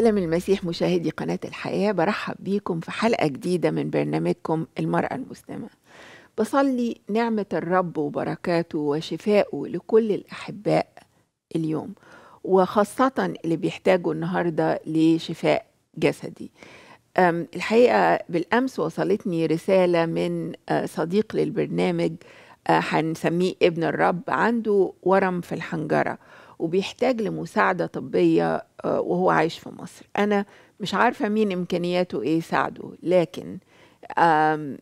سلام المسيح مشاهدي قناة الحياة برحب بيكم في حلقة جديدة من برنامجكم المرأة المسلمة بصلي نعمة الرب وبركاته وشفائه لكل الأحباء اليوم وخاصة اللي بيحتاجوا النهاردة لشفاء جسدي الحقيقة بالأمس وصلتني رسالة من آه، صديق للبرنامج آه، هنسميه ابن الرب عنده ورم في الحنجرة وبيحتاج لمساعدة طبية آه، وهو عايش في مصر انا مش عارفه مين امكانياته ايه يساعده لكن آه،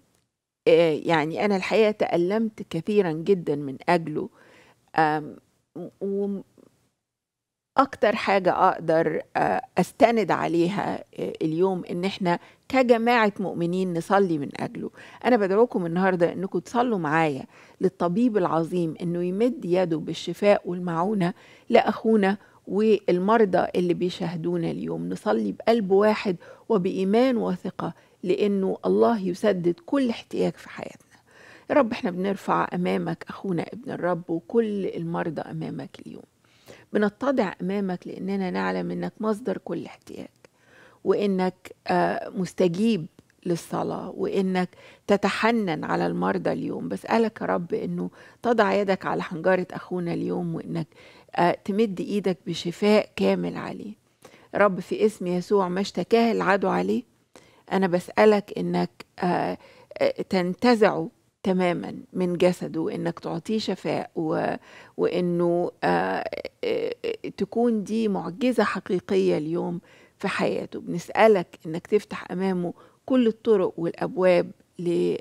يعني انا الحقيقه تالمت كثيرا جدا من اجله و حاجه اقدر آه، استند عليها اليوم ان احنا كجماعه مؤمنين نصلي من اجله انا بدعوكم النهارده انكم تصلوا معايا للطبيب العظيم انه يمد يده بالشفاء والمعونه لاخونا والمرضى اللي بيشاهدونا اليوم نصلي بقلب واحد وبإيمان وثقة لأنه الله يسدد كل احتياج في حياتنا يا رب احنا بنرفع أمامك أخونا ابن الرب وكل المرضى أمامك اليوم بنتضع أمامك لأننا نعلم أنك مصدر كل احتياج وأنك آه، مستجيب للصلاة وإنك تتحنن على المرضى اليوم بسألك يا رب إنه تضع يدك على حنجرة أخونا اليوم وإنك آه، تمد ايدك بشفاء كامل عليه رب في اسم يسوع ما اشتكاه العدو عليه انا بسالك انك آه، آه، تنتزعه تماما من جسده انك تعطيه شفاء و... وانه تكون دي معجزه حقيقيه اليوم في حياته بنسالك انك تفتح امامه كل الطرق والابواب ل...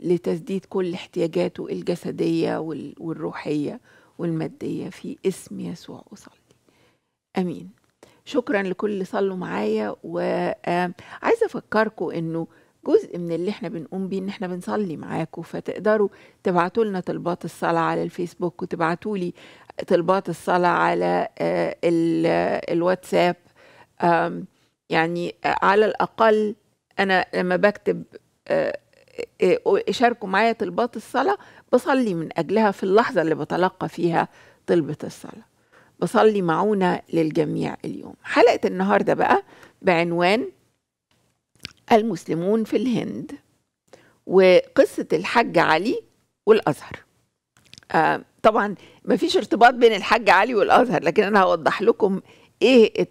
لتسديد كل احتياجاته الجسديه والروحيه والمادية في اسم يسوع أصلي أمين شكرا لكل اللي صلوا معايا وعايز أفكركم أنه جزء من اللي احنا بنقوم بيه ان احنا بنصلي معاكم فتقدروا تبعتوا لنا طلبات الصلاه على الفيسبوك وتبعتوا لي طلبات الصلاه على آه، آه، الواتساب يعني آه، على الاقل انا لما بكتب شاركوا معايا طلبات الصلاه بصلي من أجلها في اللحظة اللي بتلقى فيها طلبة الصلاة بصلي معونة للجميع اليوم حلقة النهاردة بقى بعنوان المسلمون في الهند وقصة الحج علي والأزهر آه طبعا مفيش ارتباط بين الحج علي والأزهر لكن أنا هوضح لكم إيه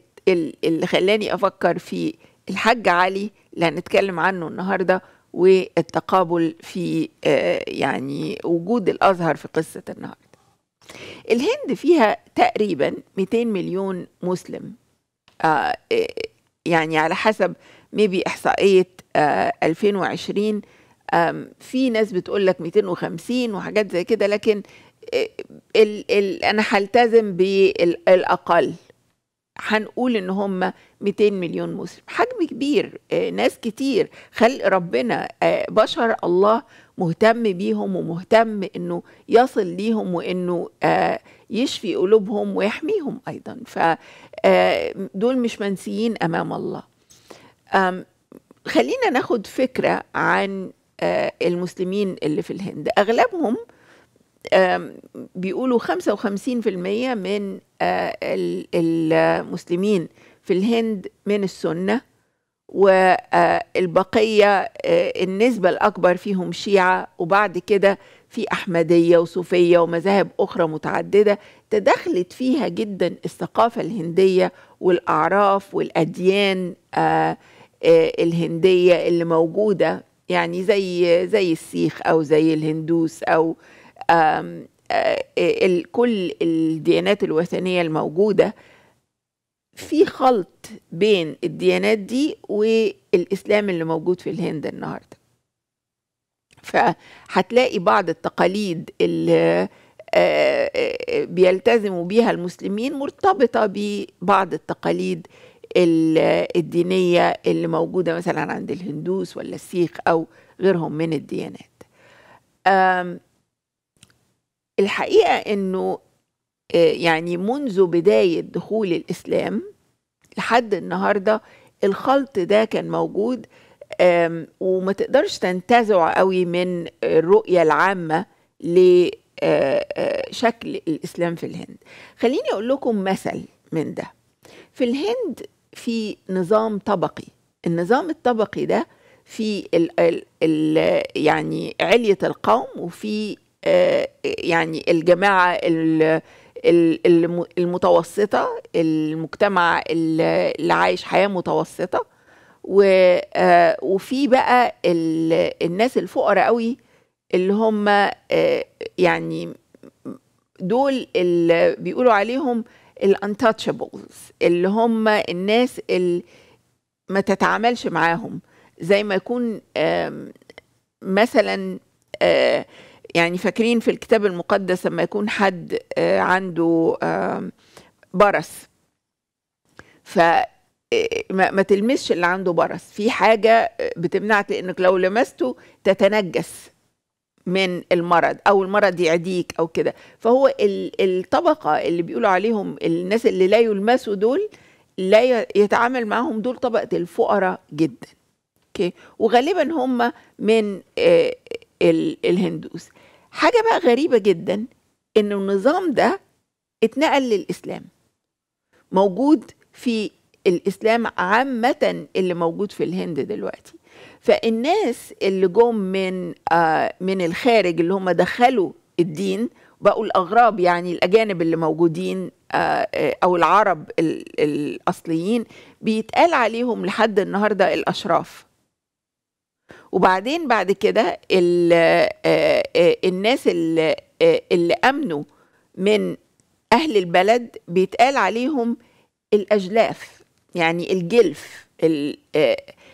اللي خلاني أفكر في الحج علي اللي هنتكلم عنه النهارده والتقابل في آه، يعني وجود الازهر في قصه النهارده الهند فيها تقريبا 200 مليون مسلم آه، آه، يعني على حسب ميبي احصائيه 2020 في ناس بتقول لك 250 وحاجات زي كده لكن الـ الـ انا هلتزم بالاقل هنقول ان هم 200 مليون مسلم حجم كبير آه، ناس كتير خلق ربنا آه، بشر الله مهتم بيهم ومهتم انه يصل ليهم وانه آه، يشفي قلوبهم ويحميهم ايضا فدول مش منسيين امام الله خلينا ناخد فكره عن المسلمين اللي في الهند اغلبهم بيقولوا 55% من آه، المسلمين في الهند من السنة والبقية آه، آه، النسبة الأكبر فيهم شيعة وبعد كده في أحمدية وصوفية ومذاهب أخرى متعددة تدخلت فيها جدا الثقافة الهندية والأعراف والأديان الهندية اللي موجودة يعني زي زي السيخ أو زي الهندوس أو آه، كل الديانات الوثنية الموجودة في خلط بين الديانات دي والإسلام اللي موجود في الهند النهاردة فهتلاقي بعض التقاليد اللي آه، آه، بيلتزموا بيها المسلمين مرتبطة ببعض التقاليد الدينية اللي موجودة مثلا عند الهندوس ولا السيخ أو غيرهم من الديانات الحقيقه انه آه، يعني منذ بدايه دخول الاسلام لحد النهارده الخلط ده كان موجود وما تقدرش تنتزعه قوي من الرؤيه العامه لشكل آه، آه، الاسلام في الهند خليني اقول لكم مثل من ده في الهند في نظام طبقي النظام الطبقي ده في الـ الـ يعني علية القوم وفي يعني الجماعه المتوسطه المجتمع اللي عايش حياه متوسطه آه، وفي بقى الناس الفقراء قوي اللي هم آه، يعني دول اللي بيقولوا عليهم الانتاتشابلز اللي هم الناس اللي ما تتعاملش معاهم زي ما يكون مثلا آه، يعني فاكرين في الكتاب المقدس لما يكون حد آه، عنده آه، برس ف آه، ما تلمسش اللي عنده برس في حاجة بتمنعك لأنك لو لمسته تتنجس من المرض أو المرض يعديك أو كده فهو الطبقة اللي بيقولوا عليهم الناس اللي لا يلمسوا دول لا يتعامل معاهم دول طبقة الفقراء جدا اوكي وغالبا هم من الهندوس حاجة بقى غريبة جدا إن النظام ده اتنقل للإسلام موجود في الإسلام عامة اللي موجود في الهند دلوقتي فالناس اللي جم من آه من الخارج اللي هم دخلوا الدين بقوا الأغراب يعني الأجانب اللي موجودين آه, آه، أو العرب الأصليين بيتقال عليهم لحد النهاردة الأشراف وبعدين بعد كده آه، آه، الناس اللي, آه، اللي امنوا من اهل البلد بيتقال عليهم الاجلاف يعني الجلف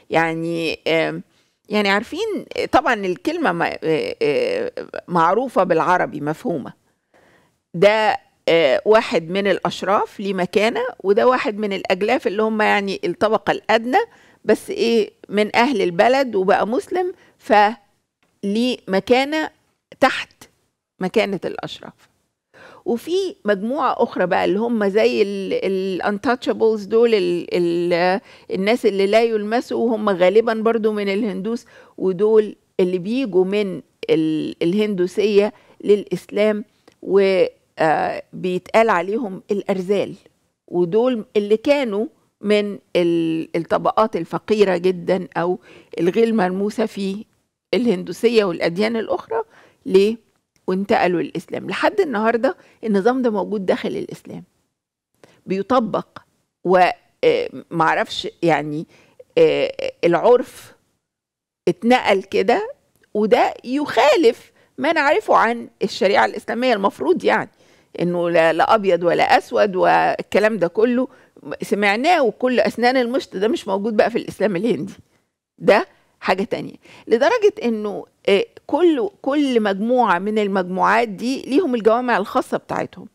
يعني يعني عارفين طبعا الكلمه معروفه بالعربي مفهومه ده واحد من الاشراف ليه مكانه وده واحد من الاجلاف اللي هم يعني الطبقه الادنى بس ايه من اهل البلد وبقى مسلم فليه مكانه تحت مكانه الاشراف وفي مجموعة أخرى بقى اللي هم زي الانتاتشابلز دول الـ الـ الناس اللي لا يلمسوا وهم غالبا برضو من الهندوس ودول اللي بيجوا من الهندوسية للإسلام وبيتقال آه، عليهم الأرذال ودول اللي كانوا من الطبقات الفقيرة جدا أو الغير ملموسة في الهندوسية والأديان الأخرى ليه؟ وانتقلوا للإسلام لحد النهاردة النظام ده موجود داخل الإسلام بيطبق ومعرفش آه، يعني آه، العرف اتنقل كده وده يخالف ما نعرفه عن الشريعة الإسلامية المفروض يعني انه لا ابيض ولا اسود والكلام ده كله سمعناه وكل أسنان المشط ده مش موجود بقى في الإسلام الهندي ده حاجة تانية لدرجة أنه آه، كل كل مجموعة من المجموعات دي ليهم الجوامع الخاصة بتاعتهم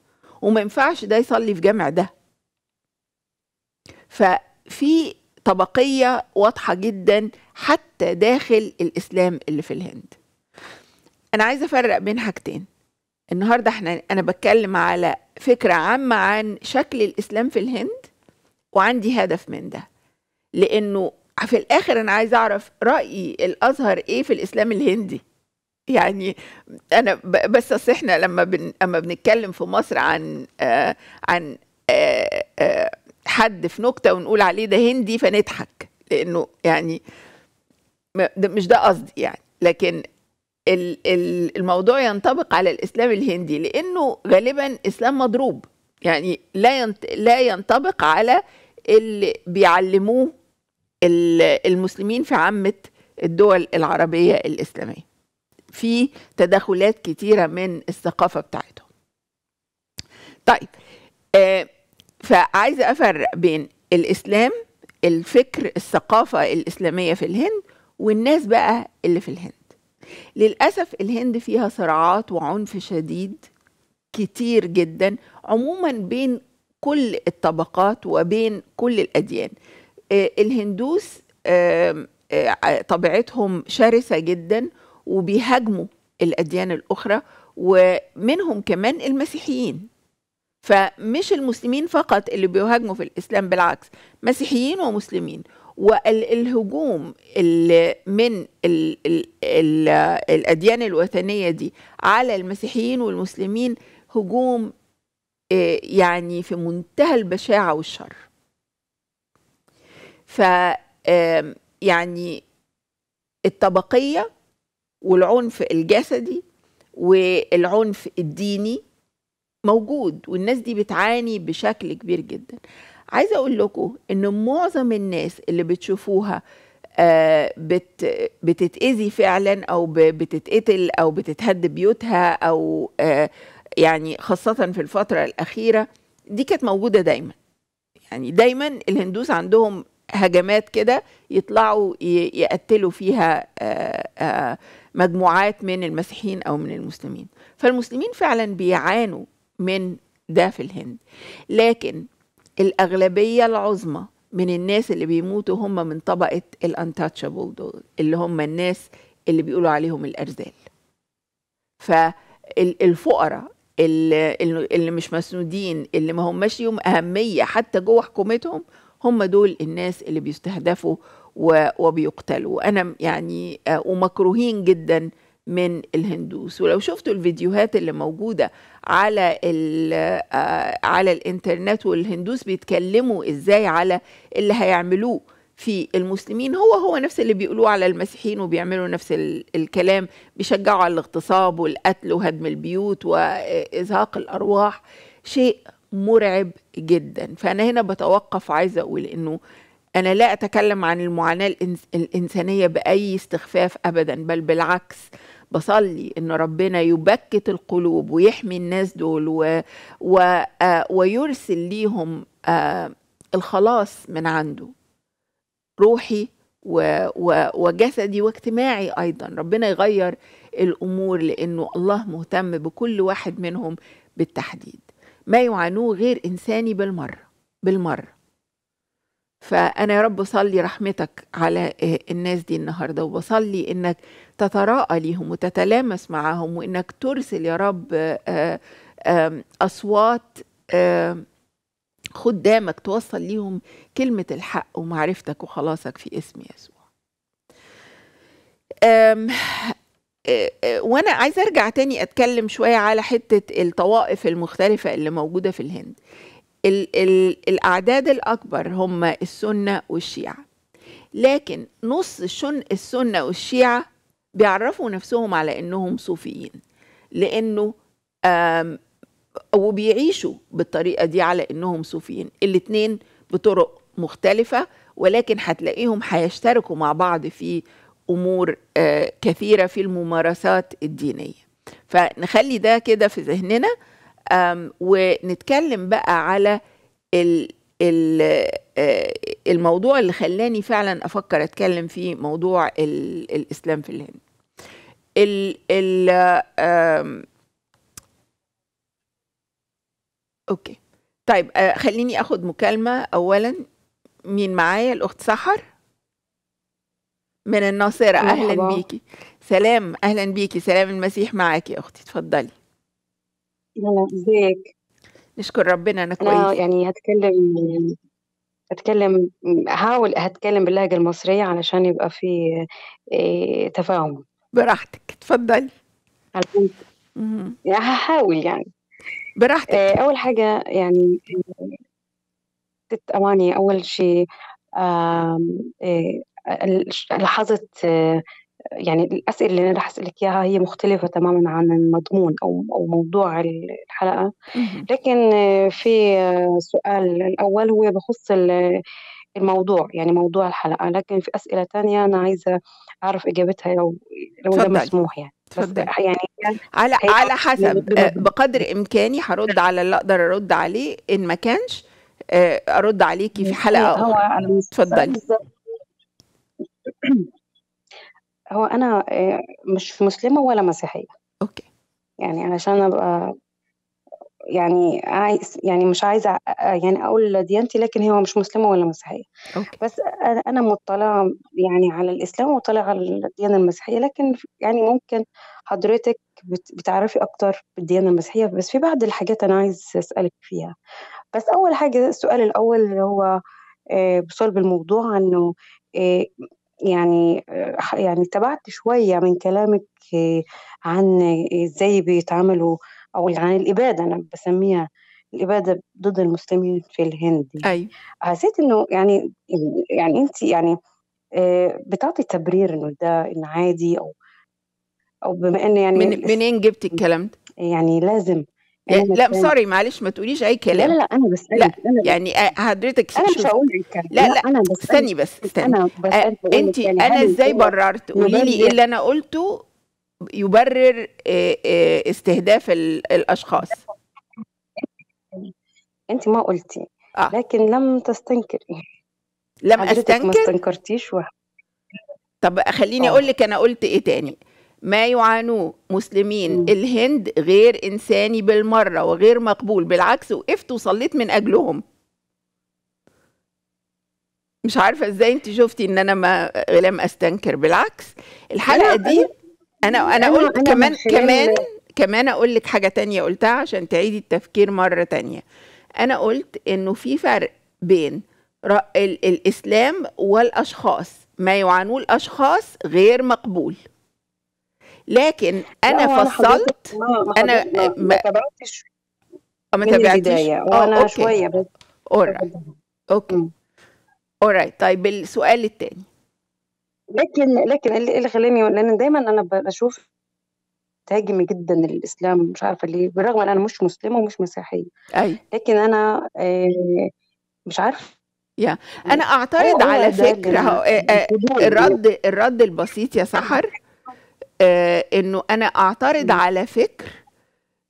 وما ينفعش ده يصلي في جامع ده ففي طبقية واضحة جدا حتى داخل الإسلام اللي في الهند أنا عايزة أفرق بين حاجتين النهاردة احنا أنا بتكلم على فكرة عامة عن شكل الإسلام في الهند وعندي هدف من ده لانه في الاخر انا عايزه اعرف راي الازهر ايه في الاسلام الهندي يعني انا بس أصل احنا لما بن اما بنتكلم في مصر عن آه عن آه آه حد في نكته ونقول عليه ده هندي فنضحك لانه يعني ده مش ده قصدي يعني لكن الموضوع ينطبق على الاسلام الهندي لانه غالبا اسلام مضروب يعني لا لا ينطبق على اللي بيعلموه المسلمين في عامة الدول العربية الإسلامية في تدخلات كتيرة من الثقافة بتاعتهم طيب آه، فعايزة أفرق بين الإسلام الفكر الثقافة الإسلامية في الهند والناس بقى اللي في الهند للأسف الهند فيها صراعات وعنف شديد كتير جدا عموما بين كل الطبقات وبين كل الأديان آه، الهندوس آه، طبيعتهم شرسة جدا وبيهاجموا الأديان الأخرى ومنهم كمان المسيحيين فمش المسلمين فقط اللي بيهاجموا في الإسلام بالعكس مسيحيين ومسلمين والهجوم من الـ الـ الـ الأديان الوثنية دي على المسيحيين والمسلمين هجوم آه، يعني في منتهى البشاعة والشر ف يعني الطبقية والعنف الجسدي والعنف الديني موجود والناس دي بتعاني بشكل كبير جدا عايزة أقول لكم إن معظم الناس اللي بتشوفوها آه، بت بتتأذي فعلا أو بتتقتل أو بتتهد بيوتها أو آه، يعني خاصة في الفترة الأخيرة دي كانت موجودة دايما يعني دايما الهندوس عندهم هجمات كده يطلعوا يقتلوا فيها مجموعات من المسيحيين أو من المسلمين فالمسلمين فعلا بيعانوا من ده في الهند لكن الأغلبية العظمى من الناس اللي بيموتوا هم من طبقة الانتاتشابل دول اللي هم الناس اللي بيقولوا عليهم الأرذال فالفقراء اللي مش مسنودين اللي ما هماش ليهم اهميه حتى جوه حكومتهم هم دول الناس اللي بيستهدفوا وبيقتلوا وانا يعني آه، ومكروهين جدا من الهندوس ولو شفتوا الفيديوهات اللي موجوده على آه، على الانترنت والهندوس بيتكلموا ازاي على اللي هيعملوه في المسلمين هو هو نفس اللي بيقولوه على المسيحيين وبيعملوا نفس الكلام بيشجعوا على الاغتصاب والقتل وهدم البيوت وإزهاق الأرواح شيء مرعب جدا فأنا هنا بتوقف عايزة أقول إنه أنا لا أتكلم عن المعاناة الإنسانية بأي استخفاف أبدا بل بالعكس بصلي إن ربنا يبكت القلوب ويحمي الناس دول و... و... آه، ويرسل ليهم آه، الخلاص من عنده روحي و وجسدي واجتماعي ايضا ربنا يغير الامور لانه الله مهتم بكل واحد منهم بالتحديد ما يعانوه غير انساني بالمره بالمره فانا يا رب بصلي رحمتك على آه، الناس دي النهارده وبصلي انك تتراءى ليهم وتتلامس معاهم وانك ترسل يا رب آه، اصوات خدامك توصل ليهم كلمة الحق ومعرفتك وخلاصك في اسم يسوع أم وانا عايزه ارجع تاني اتكلم شويه على حته الطوائف المختلفه اللي موجوده في الهند الـ الـ الاعداد الاكبر هم السنه والشيعه لكن نص شن السنه والشيعه بيعرفوا نفسهم على انهم صوفيين لانه وبيعيشوا بالطريقة دي على إنهم صوفيين الاتنين بطرق مختلفة ولكن هتلاقيهم هيشتركوا مع بعض في أمور آه، كثيرة في الممارسات الدينية فنخلي ده كده في ذهننا ونتكلم بقى على آه، الموضوع اللي خلاني فعلا أفكر أتكلم في موضوع الإسلام في الهند ال ال اوكي طيب آه خليني اخد مكالمه اولا مين معايا الاخت سحر من الناصره اهلا بيكي سلام اهلا بيكي سلام المسيح معاكي يا اختي اتفضلي أهلا، ازيك نشكر ربنا انا انا كويس يعني هتكلم هتكلم هحاول هتكلم باللهجة المصرية علشان يبقى في آه، تفاهم براحتك اتفضلي يعني هحاول يعني براحتك آه، اول حاجه يعني ست اواني اول شيء آه، لاحظت آه، يعني الاسئله اللي انا رح اسالك اياها هي مختلفه تماما عن المضمون او او موضوع الحلقه لكن في سؤال الاول هو بخص الموضوع يعني موضوع الحلقه لكن في اسئله ثانيه انا عايزه اعرف اجابتها لو لو مسموح يعني تفضل يعني على على حسب آه، بقدر امكاني هرد على اللي اقدر ارد عليه ان ما كانش آه، ارد عليكي في حلقه اخرى اتفضلي هو انا آه، مش مسلمه ولا مسيحيه اوكي يعني علشان ابقى يعني عايز يعني مش عايزه يعني اقول ديانتي لكن هي مش مسلمه ولا مسيحيه بس انا مطلعه يعني على الاسلام ومطلعه على الديانه المسيحيه لكن يعني ممكن حضرتك بتعرفي اكتر بالديانه المسيحيه بس في بعض الحاجات انا عايز اسالك فيها بس اول حاجه السؤال الاول اللي هو آه، بصلب الموضوع انه آه، يعني آه، يعني تبعت شويه من كلامك عن ازاي بيتعاملوا أو يعني الإبادة أنا بسميها الإبادة ضد المسلمين في الهند أي أيوة. حسيت إنه يعني يعني أنت يعني آه، بتعطي تبرير إنه ده إنه عادي أو أو بما إن يعني من منين جبت الكلام ده؟ يعني لازم لا سوري معلش ما تقوليش يعني، آه، اي كلام لا لا انا بسالك لا يعني حضرتك انا مش هقول اي كلام لا لا, لا انا استني بس استني انا بسألك آه، انت يعني، انا ازاي بررت قولي لي ايه اللي انا قلته يبرر آه، آه، استهداف الاشخاص انت ما قلتي آه. لكن لم تستنكري لم استنكر ما استنكرتيش و... طب خليني آه. اقول لك انا قلت ايه تاني ما يعانوه مسلمين م. الهند غير انساني بالمره وغير مقبول بالعكس وقفت وصليت من اجلهم مش عارفه ازاي انت شفتي ان انا ما لم استنكر بالعكس الحلقه دي انا انا قلت أنا كمان كمان كمان اقول لك حاجه تانية قلتها عشان تعيدي التفكير مره تانية انا قلت انه في فرق بين الاسلام والاشخاص ما يعانوه الاشخاص غير مقبول لكن انا فصلت آه، انا ما تابعتش آه، ما تابعتش آه، وانا شويه بس اوكي اوكي اورايت طيب السؤال التاني لكن لكن اللي خلاني لان دايما انا بشوف تهاجم جدا الاسلام مش عارفه ليه بالرغم ان انا مش مسلمه ومش مسيحيه أي. لكن انا آه، مش عارفه يا انا اعترض على فكره آه، آه، الرد الرد البسيط يا سحر انه انا اعترض على فكر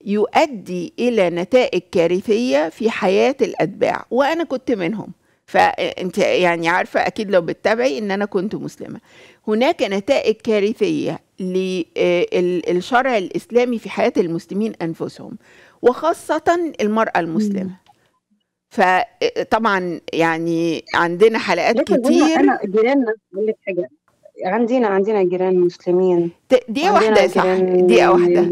يؤدي الى نتائج كارثيه في حياه الاتباع وانا كنت منهم فانت يعني عارفه اكيد لو بتتابعي ان انا كنت مسلمه هناك نتائج كارثيه للشرع آه، الاسلامي في حياه المسلمين انفسهم وخاصه المراه المسلمه فطبعا آه، يعني عندنا حلقات كتير انا جيراننا اقول لك حاجه عندنا عندنا جيران مسلمين دقيقه واحده صح دقيقه واحده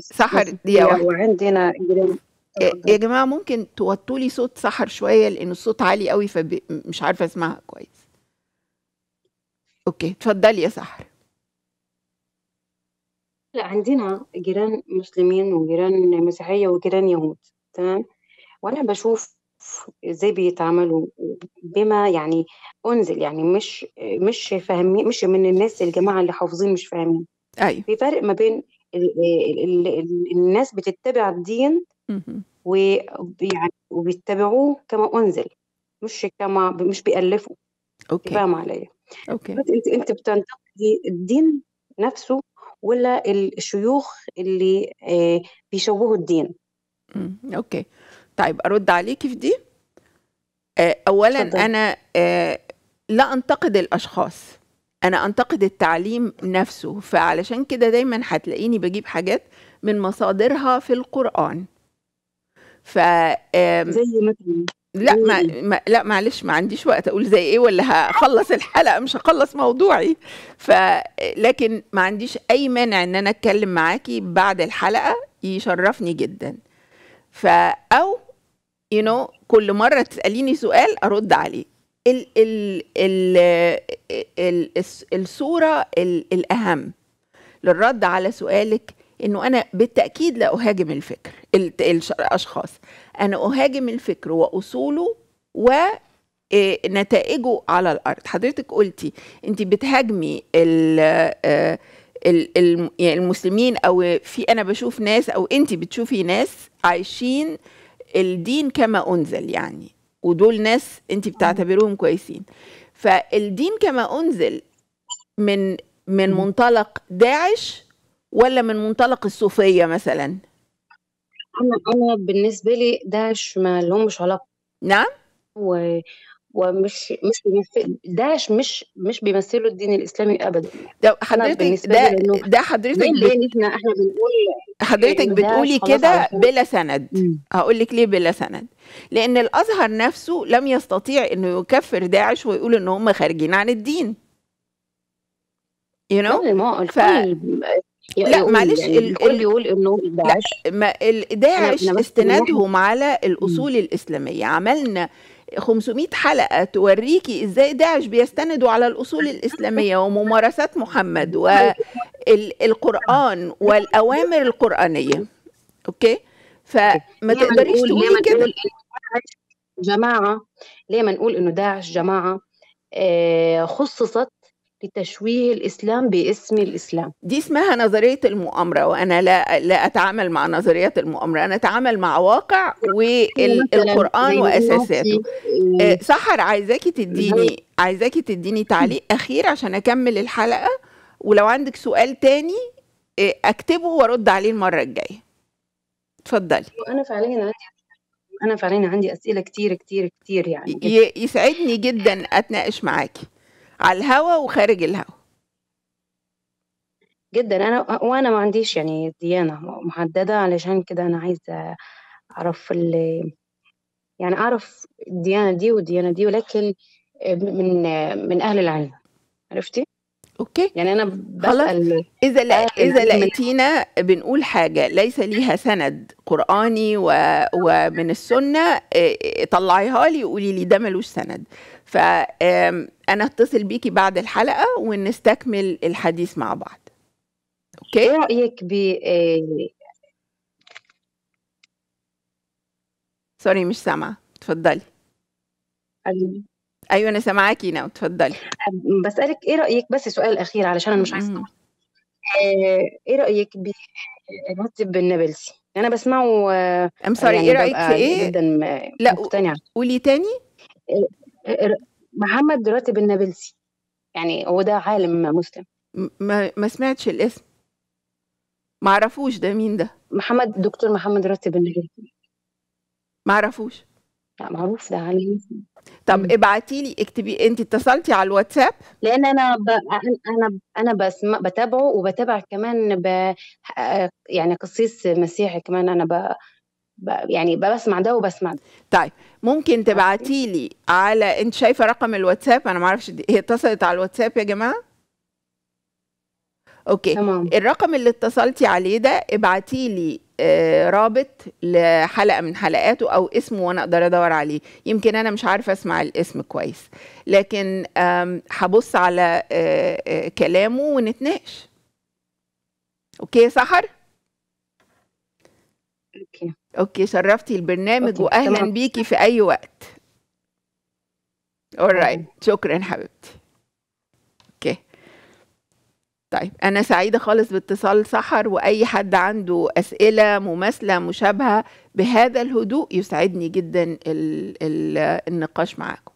صح دقيقه واحده وعندنا جيران آه، يا آه. جماعه ممكن توطوا لي صوت سحر شويه لان الصوت عالي قوي فمش عارفه اسمعها كويس اوكي اتفضلي يا سحر لا عندنا جيران مسلمين وجيران مسيحيه وجيران يهود تمام وانا بشوف ازاي بيتعاملوا بما يعني انزل يعني مش مش فاهمين مش من الناس الجماعه اللي حافظين مش فاهمين ايوه في فرق ما بين الناس بتتبع الدين ويعني وبيتبعوه كما انزل مش كما مش بيالفوا اوكي فاهم عليا اوكي بس انت انت بتنتقدي الدين نفسه ولا الشيوخ اللي آه، بيشوهوا الدين اوكي طيب ارد عليكي في دي آه، اولا شطر. انا آه، لا انتقد الاشخاص انا انتقد التعليم نفسه فعلشان كده دايما هتلاقيني بجيب حاجات من مصادرها في القران ف زي مثلا لا ما, ما لا معلش ما عنديش وقت اقول زي ايه ولا هخلص الحلقه مش هخلص موضوعي ف لكن ما عنديش اي مانع ان انا اتكلم معاكي بعد الحلقه يشرفني جدا ف او يو you نو know, كل مره تساليني سؤال ارد عليه ال ال ال ال الصوره ال الاهم للرد على سؤالك انه انا بالتاكيد لا اهاجم الفكر الاشخاص انا اهاجم الفكر واصوله و آه، نتائجه على الارض حضرتك قلتي انت بتهاجمي آه، يعني المسلمين او في انا بشوف ناس او انت بتشوفي ناس عايشين الدين كما انزل يعني ودول ناس انت آه. بتعتبرهم كويسين فالدين كما انزل من من منطلق داعش ولا من منطلق الصوفية مثلا أنا أنا بالنسبة لي ده ما لهمش علاقة نعم و... ومش مش بيمثل ده مش مش بيمثلوا الدين الاسلامي ابدا ده حضرتك ده ده حضرتك ليه احنا احنا بنقول حضرتك بتقولي كده بلا سند هقول لك ليه بلا سند لان الازهر نفسه لم يستطيع انه يكفر داعش ويقول ان هم خارجين عن الدين you know ف... لا معلش يعني الكل يقول انه داعش ما داعش استنادهم على الاصول الاسلاميه عملنا 500 حلقه توريكي ازاي داعش بيستندوا على الاصول الاسلاميه وممارسات محمد والقران أيوة. والاوامر القرانيه اوكي فما تقدريش تقولي كده جماعه ليه ما نقول انه داعش جماعه آه، خصصت لتشويه الاسلام باسم الاسلام دي اسمها نظريه المؤامره وانا لا لا اتعامل مع نظريات المؤامره انا اتعامل مع واقع يعني والقران واساساته آه، آه، سحر عايزاكي تديني عايزاكي تديني تعليق اخير عشان اكمل الحلقه ولو عندك سؤال تاني آه، اكتبه وارد عليه المره الجايه اتفضلي انا فعليا عندي انا فعليا عندي اسئله كتير كتير كتير يعني جدا. يسعدني جدا اتناقش معاكي على الهوا وخارج الهوا جدا انا وانا ما عنديش يعني ديانه محدده علشان كده انا عايزه اعرف اللي يعني اعرف الديانه دي والديانه دي ولكن من من اهل العلم عرفتي اوكي يعني انا بسال اذا لا اذا لقيتينا بنقول حاجه ليس ليها سند قراني و... ومن السنه إيه، إيه، طلعيها لي وقولي لي ده ملوش سند فأنا أتصل بيكي بعد الحلقة ونستكمل الحديث مع بعض أوكي؟ إيه رأيك ب آه، سوري مش سامعة اتفضلي ايوه انا سامعاكي نو اتفضلي بسالك ايه رايك بس سؤال اخير علشان انا مش عايزه آه، ايه رايك بالراتب آه، النابلسي انا بسمعه ام سوري يعني ايه رايك في ايه جدا لا قولي تاني محمد راتب النابلسي يعني هو ده عالم مسلم ما, ما سمعتش الاسم ما عرفوش ده مين ده محمد دكتور محمد راتب النابلسي ما عرفوش لا معروف ده عالم طب ابعتي لي اكتبي انت اتصلتي على الواتساب لان انا ب... انا انا بس بتابعه وبتابع كمان ب... يعني قصيص مسيحي كمان انا ب... يعني بسمع ده وبسمع ده طيب ممكن تبعتي لي على انت شايفه رقم الواتساب انا ما اعرفش هي اتصلت على الواتساب يا جماعه اوكي تمام. الرقم اللي اتصلتي عليه ده ابعتي لي آه، رابط لحلقه من حلقاته او اسمه وانا اقدر ادور عليه يمكن انا مش عارفه اسمع الاسم كويس لكن هبص على آه، آه، كلامه ونتناقش اوكي يا سحر اوكي شرفتي البرنامج أوكي. واهلا تمام. بيكي في اي وقت alright شكرا حبيبتي اوكي طيب انا سعيده خالص باتصال سحر واي حد عنده اسئله مماثله مشابهه بهذا الهدوء يسعدني جدا الـ الـ النقاش معاكم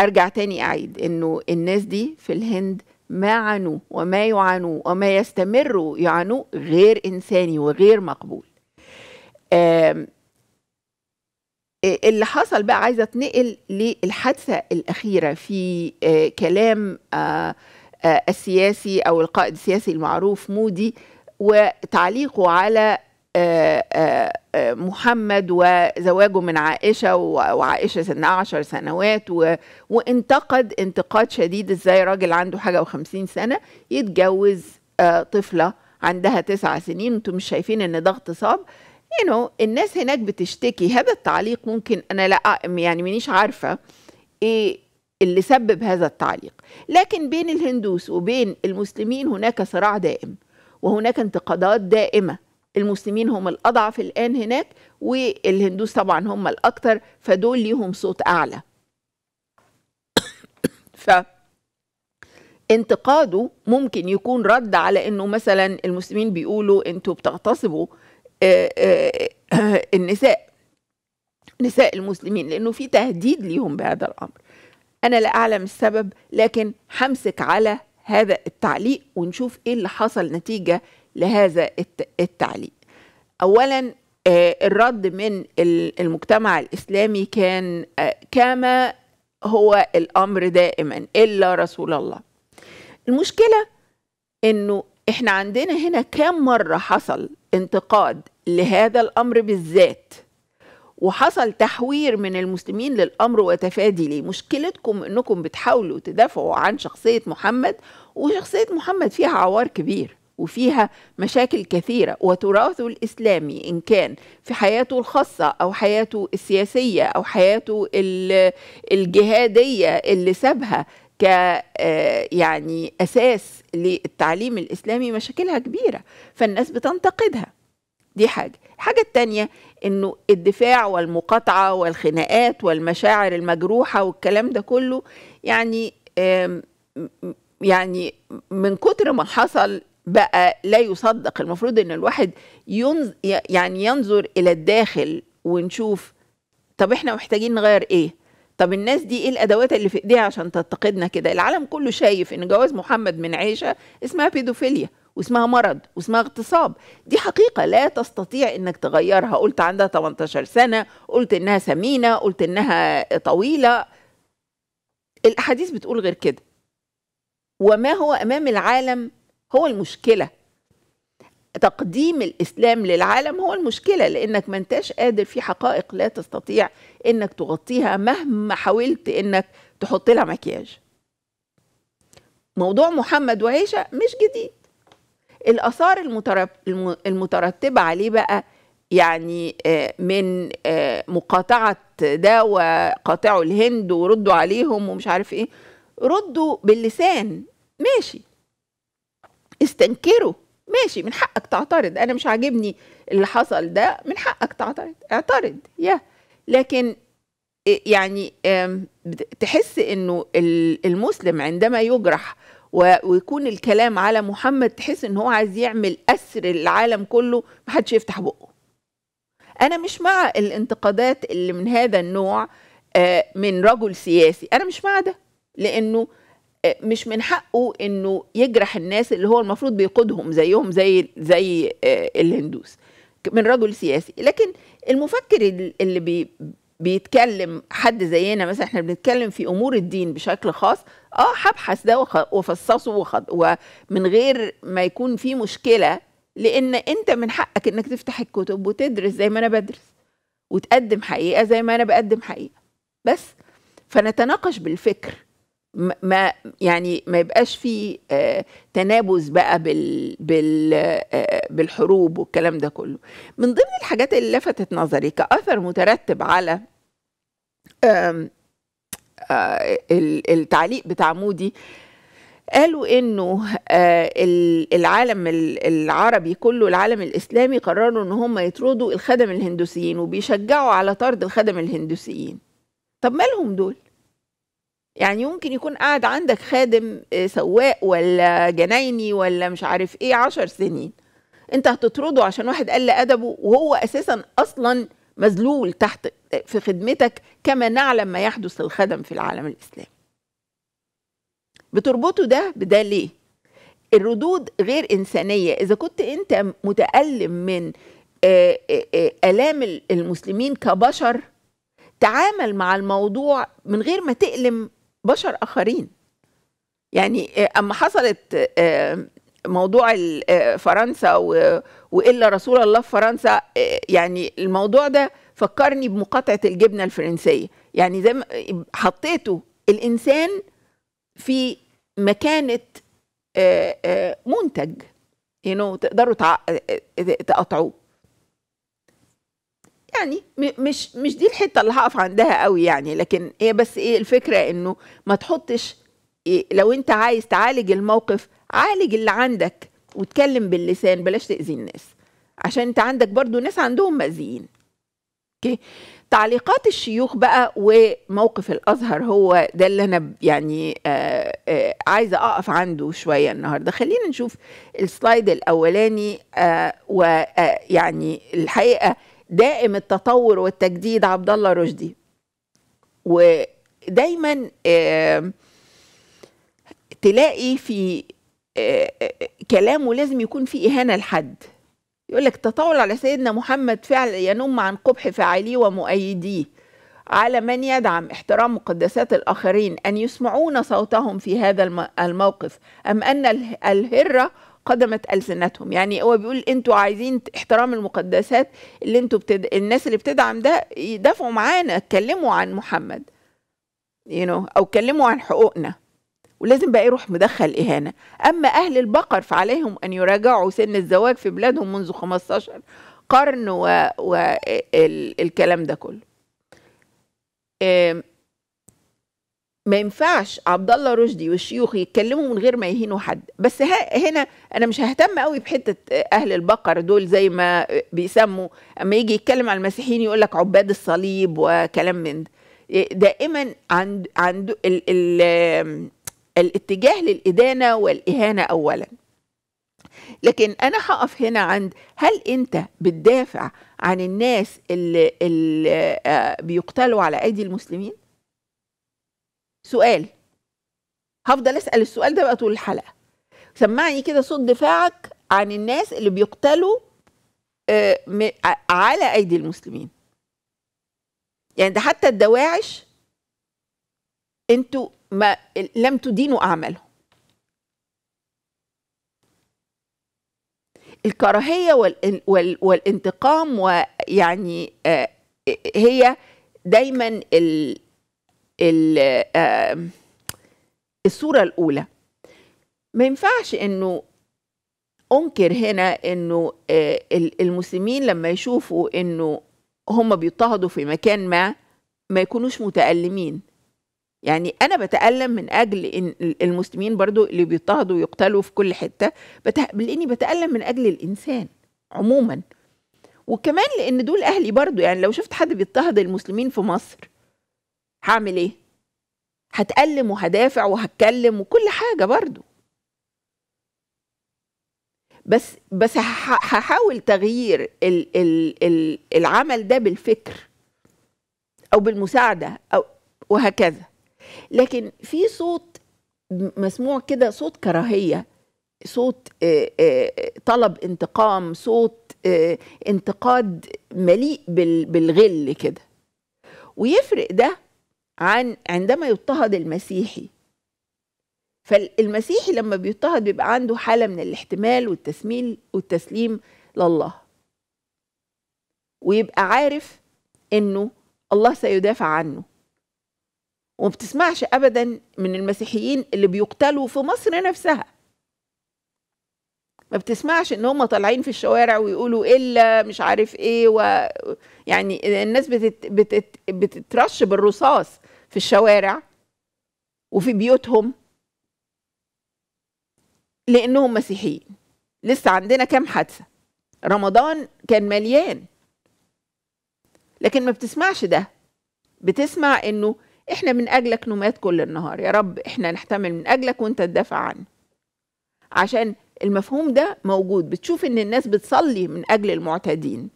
ارجع تاني اعيد انه الناس دي في الهند ما عانوا وما يعانوا وما يستمروا يعانوا غير انساني وغير مقبول اللي حصل بقى عايزه اتنقل للحادثه الاخيره في آه، كلام آه، آه، السياسي او القائد السياسي المعروف مودي وتعليقه على محمد وزواجه من عائشة وعائشة سنها 10 سنوات وانتقد انتقاد شديد ازاي راجل عنده حاجة و50 سنة يتجوز طفلة عندها تسع سنين انتم مش شايفين ان ده اغتصاب you know الناس هناك بتشتكي هذا التعليق ممكن انا لا يعني مانيش عارفه ايه اللي سبب هذا التعليق لكن بين الهندوس وبين المسلمين هناك صراع دائم وهناك انتقادات دائمه المسلمين هم الاضعف الان هناك والهندوس طبعا هم الاكثر فدول ليهم صوت اعلى ف انتقاده ممكن يكون رد على انه مثلا المسلمين بيقولوا انتوا بتغتصبوا آه، آه، النساء نساء المسلمين لأنه في تهديد ليهم بهذا الأمر أنا لا أعلم السبب لكن همسك على هذا التعليق ونشوف إيه اللي حصل نتيجة لهذا التعليق أولا آه، الرد من المجتمع الإسلامي كان كما هو الأمر دائما إلا رسول الله المشكلة إنه إحنا عندنا هنا كام مرة حصل انتقاد لهذا الامر بالذات وحصل تحوير من المسلمين للامر وتفادي ليه مشكلتكم انكم بتحاولوا تدافعوا عن شخصيه محمد وشخصيه محمد فيها عوار كبير وفيها مشاكل كثيره وتراثه الاسلامي ان كان في حياته الخاصه او حياته السياسيه او حياته الجهاديه اللي سابها ك آه، يعني اساس للتعليم الاسلامي مشاكلها كبيره فالناس بتنتقدها دي حاجه الحاجه الثانيه انه الدفاع والمقاطعه والخناقات والمشاعر المجروحه والكلام ده كله يعني يعني من كتر ما حصل بقى لا يصدق المفروض ان الواحد ينز يعني ينظر الى الداخل ونشوف طب احنا محتاجين نغير ايه طب الناس دي ايه الادوات اللي في ايديها عشان تنتقدنا كده العالم كله شايف ان جواز محمد من عيشه اسمها بيدوفيليا واسمها مرض واسمها اغتصاب دي حقيقة لا تستطيع انك تغيرها قلت عندها 18 سنة قلت انها سمينة قلت انها طويلة الاحاديث بتقول غير كده وما هو امام العالم هو المشكلة تقديم الإسلام للعالم هو المشكلة لأنك ما انتش قادر في حقائق لا تستطيع أنك تغطيها مهما حاولت أنك تحط لها مكياج موضوع محمد وعيشة مش جديد الآثار المترتبة عليه بقى يعني آه، من آه، مقاطعة ده وقاطعوا الهند وردوا عليهم ومش عارف ايه ردوا باللسان ماشي استنكروا ماشي من حقك تعترض انا مش عاجبني اللي حصل ده من حقك تعترض اعترض يا لكن يعني تحس انه المسلم عندما يجرح ويكون الكلام على محمد تحس ان هو عايز يعمل اسر العالم كله محدش يفتح بقه انا مش مع الانتقادات اللي من هذا النوع من رجل سياسي انا مش مع ده لانه آه، مش من حقه انه يجرح الناس اللي هو المفروض بيقودهم زيهم زي زي آه، الهندوس من رجل سياسي لكن المفكر اللي بي بيتكلم حد زينا مثلا احنا بنتكلم في امور الدين بشكل خاص اه هبحث ده وافصصه ومن غير ما يكون في مشكله لان انت من حقك انك تفتح الكتب وتدرس زي ما انا بدرس وتقدم حقيقه زي ما انا بقدم حقيقه بس فنتناقش بالفكر ما يعني ما يبقاش في آه، تنابز بقى بال بال آه، بالحروب والكلام ده كله من ضمن الحاجات اللي لفتت نظري كأثر مترتب على آه، التعليق بتاع مودي قالوا انه العالم العربي كله العالم الاسلامي قرروا ان هم يطردوا الخدم الهندوسيين وبيشجعوا على طرد الخدم الهندوسيين طب مالهم دول يعني ممكن يكون قاعد عندك خادم آه، سواق ولا جنايني ولا مش عارف ايه عشر سنين انت هتطرده عشان واحد قل ادبه وهو اساسا اصلا مذلول تحت آه، في خدمتك كما نعلم ما يحدث للخدم في العالم الاسلامي بتربطه ده بده ليه الردود غير انسانيه اذا كنت انت متالم من آه، الام المسلمين كبشر تعامل مع الموضوع من غير ما تألم بشر اخرين يعني آه، اما حصلت آه، موضوع آه، فرنسا والا رسول الله في فرنسا يعني الموضوع ده فكرني بمقاطعه الجبنه الفرنسيه يعني زي ما حطيته الانسان في مكانه منتج يعني تقدروا تقطعوه يعني مش مش دي الحته اللي هقف عندها قوي يعني لكن هي بس ايه الفكره انه ما تحطش إيه لو انت عايز تعالج الموقف عالج اللي عندك واتكلم باللسان بلاش تاذي الناس عشان انت عندك برضو ناس عندهم مأذيين اوكي تعليقات الشيوخ بقى وموقف الازهر هو ده اللي انا يعني آآ آآ عايزه اقف عنده شويه النهارده خلينا نشوف السلايد الاولاني ويعني الحقيقه دائم التطور والتجديد عبد الله رشدي ودايما تلاقي في كلامه لازم يكون في إهانة لحد يقول لك تطاول على سيدنا محمد فعل ينم عن قبح فاعليه ومؤيديه على من يدعم احترام مقدسات الآخرين أن يسمعون صوتهم في هذا الموقف أم أن الهرة قدمت ألسنتهم يعني هو بيقول انتوا عايزين احترام المقدسات اللي انتوا بتد... الناس اللي بتدعم ده يدافعوا معانا اتكلموا عن محمد you know, او اتكلموا عن حقوقنا ولازم بقى يروح مدخل إهانة أما أهل البقر فعليهم أن يراجعوا سن الزواج في بلادهم منذ 15 قرن والكلام و... ال... ده كله ما ينفعش عبد الله رشدي والشيوخ يتكلموا من غير ما يهينوا حد بس هنا انا مش ههتم قوي بحته اهل البقر دول زي ما بيسموا اما يجي يتكلم على المسيحيين يقول لك عباد الصليب وكلام من ده دائما عند عند ال ال الاتجاه للادانه والاهانه اولا لكن انا هقف هنا عند هل انت بتدافع عن الناس اللي, اللي آه، بيقتلوا على ايدي المسلمين سؤال هفضل اسال السؤال ده بقى طول الحلقه سمعني كده صوت دفاعك عن الناس اللي بيقتلوا آه، على ايدي المسلمين يعني ده حتى الدواعش انتوا ما لم تدينوا اعمالهم الكراهيه والانتقام ويعني آه، هي دايما ال الصورة الأولى ما ينفعش إنه أنكر هنا إنه المسلمين لما يشوفوا إنه هم بيضطهدوا في مكان ما ما يكونوش متألمين يعني أنا بتألم من أجل إن المسلمين برضو اللي بيضطهدوا ويقتلوا في كل حتة لأني بتألم من أجل الإنسان عموما وكمان لأن دول أهلي برضو يعني لو شفت حد بيضطهد المسلمين في مصر هعمل ايه هتألم وهدافع وهتكلم وكل حاجه برضو بس بس هحاول تغيير الـ الـ الـ العمل ده بالفكر او بالمساعده او وهكذا لكن في صوت مسموع كده صوت كراهيه صوت طلب انتقام صوت انتقاد مليء بالغل كده ويفرق ده عن عندما يضطهد المسيحي فالمسيحي لما بيضطهد بيبقى عنده حالة من الاحتمال والتسميل والتسليم لله ويبقى عارف انه الله سيدافع عنه وما بتسمعش ابدا من المسيحيين اللي بيقتلوا في مصر نفسها ما بتسمعش ان هم طالعين في الشوارع ويقولوا الا مش عارف ايه و يعني الناس بتت... بتت... بتترش بالرصاص في الشوارع وفي بيوتهم لانهم مسيحيين لسه عندنا كام حادثه رمضان كان مليان لكن ما بتسمعش ده بتسمع انه احنا من اجلك نمات كل النهار يا رب احنا نحتمل من اجلك وانت تدافع عنه عشان المفهوم ده موجود بتشوف ان الناس بتصلي من اجل المعتدين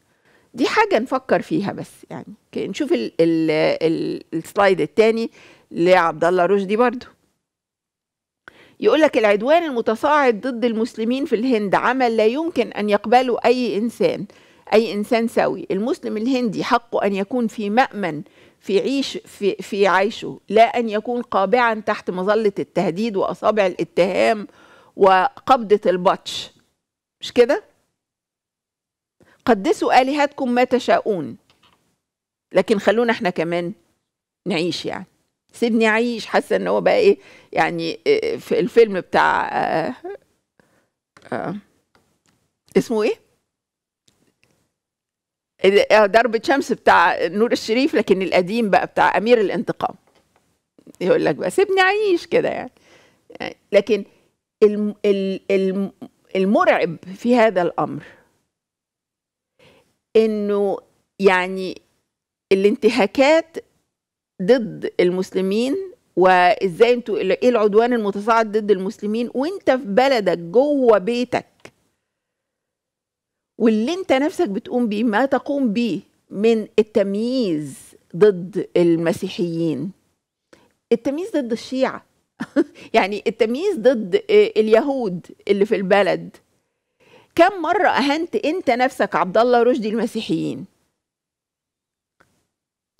دي حاجة نفكر فيها بس يعني نشوف الـ الـ الـ السلايد التاني لعبد الله رشدي برضو يقول لك العدوان المتصاعد ضد المسلمين في الهند عمل لا يمكن أن يقبله أي إنسان أي إنسان سوي المسلم الهندي حقه أن يكون في مأمن في عيش في, في عيشه لا أن يكون قابعا تحت مظلة التهديد وأصابع الاتهام وقبضة البطش مش كده؟ قدسوا آلهتكم ما تشاؤون لكن خلونا احنا كمان نعيش يعني سيبني اعيش حاسه ان هو بقى ايه يعني آه، في الفيلم بتاع آآ آه، آآ آه، اسمه ايه ضربة شمس بتاع نور الشريف لكن القديم بقى بتاع أمير الانتقام يقول لك بقى سيبني أعيش كده يعني لكن المرعب في هذا الأمر انه يعني الانتهاكات ضد المسلمين وازاي انتوا ايه العدوان المتصاعد ضد المسلمين وانت في بلدك جوه بيتك واللي انت نفسك بتقوم بيه ما تقوم بيه من التمييز ضد المسيحيين التمييز ضد الشيعة يعني التمييز ضد اليهود اللي في البلد كم مرة أهنت أنت نفسك عبد الله رشدي المسيحيين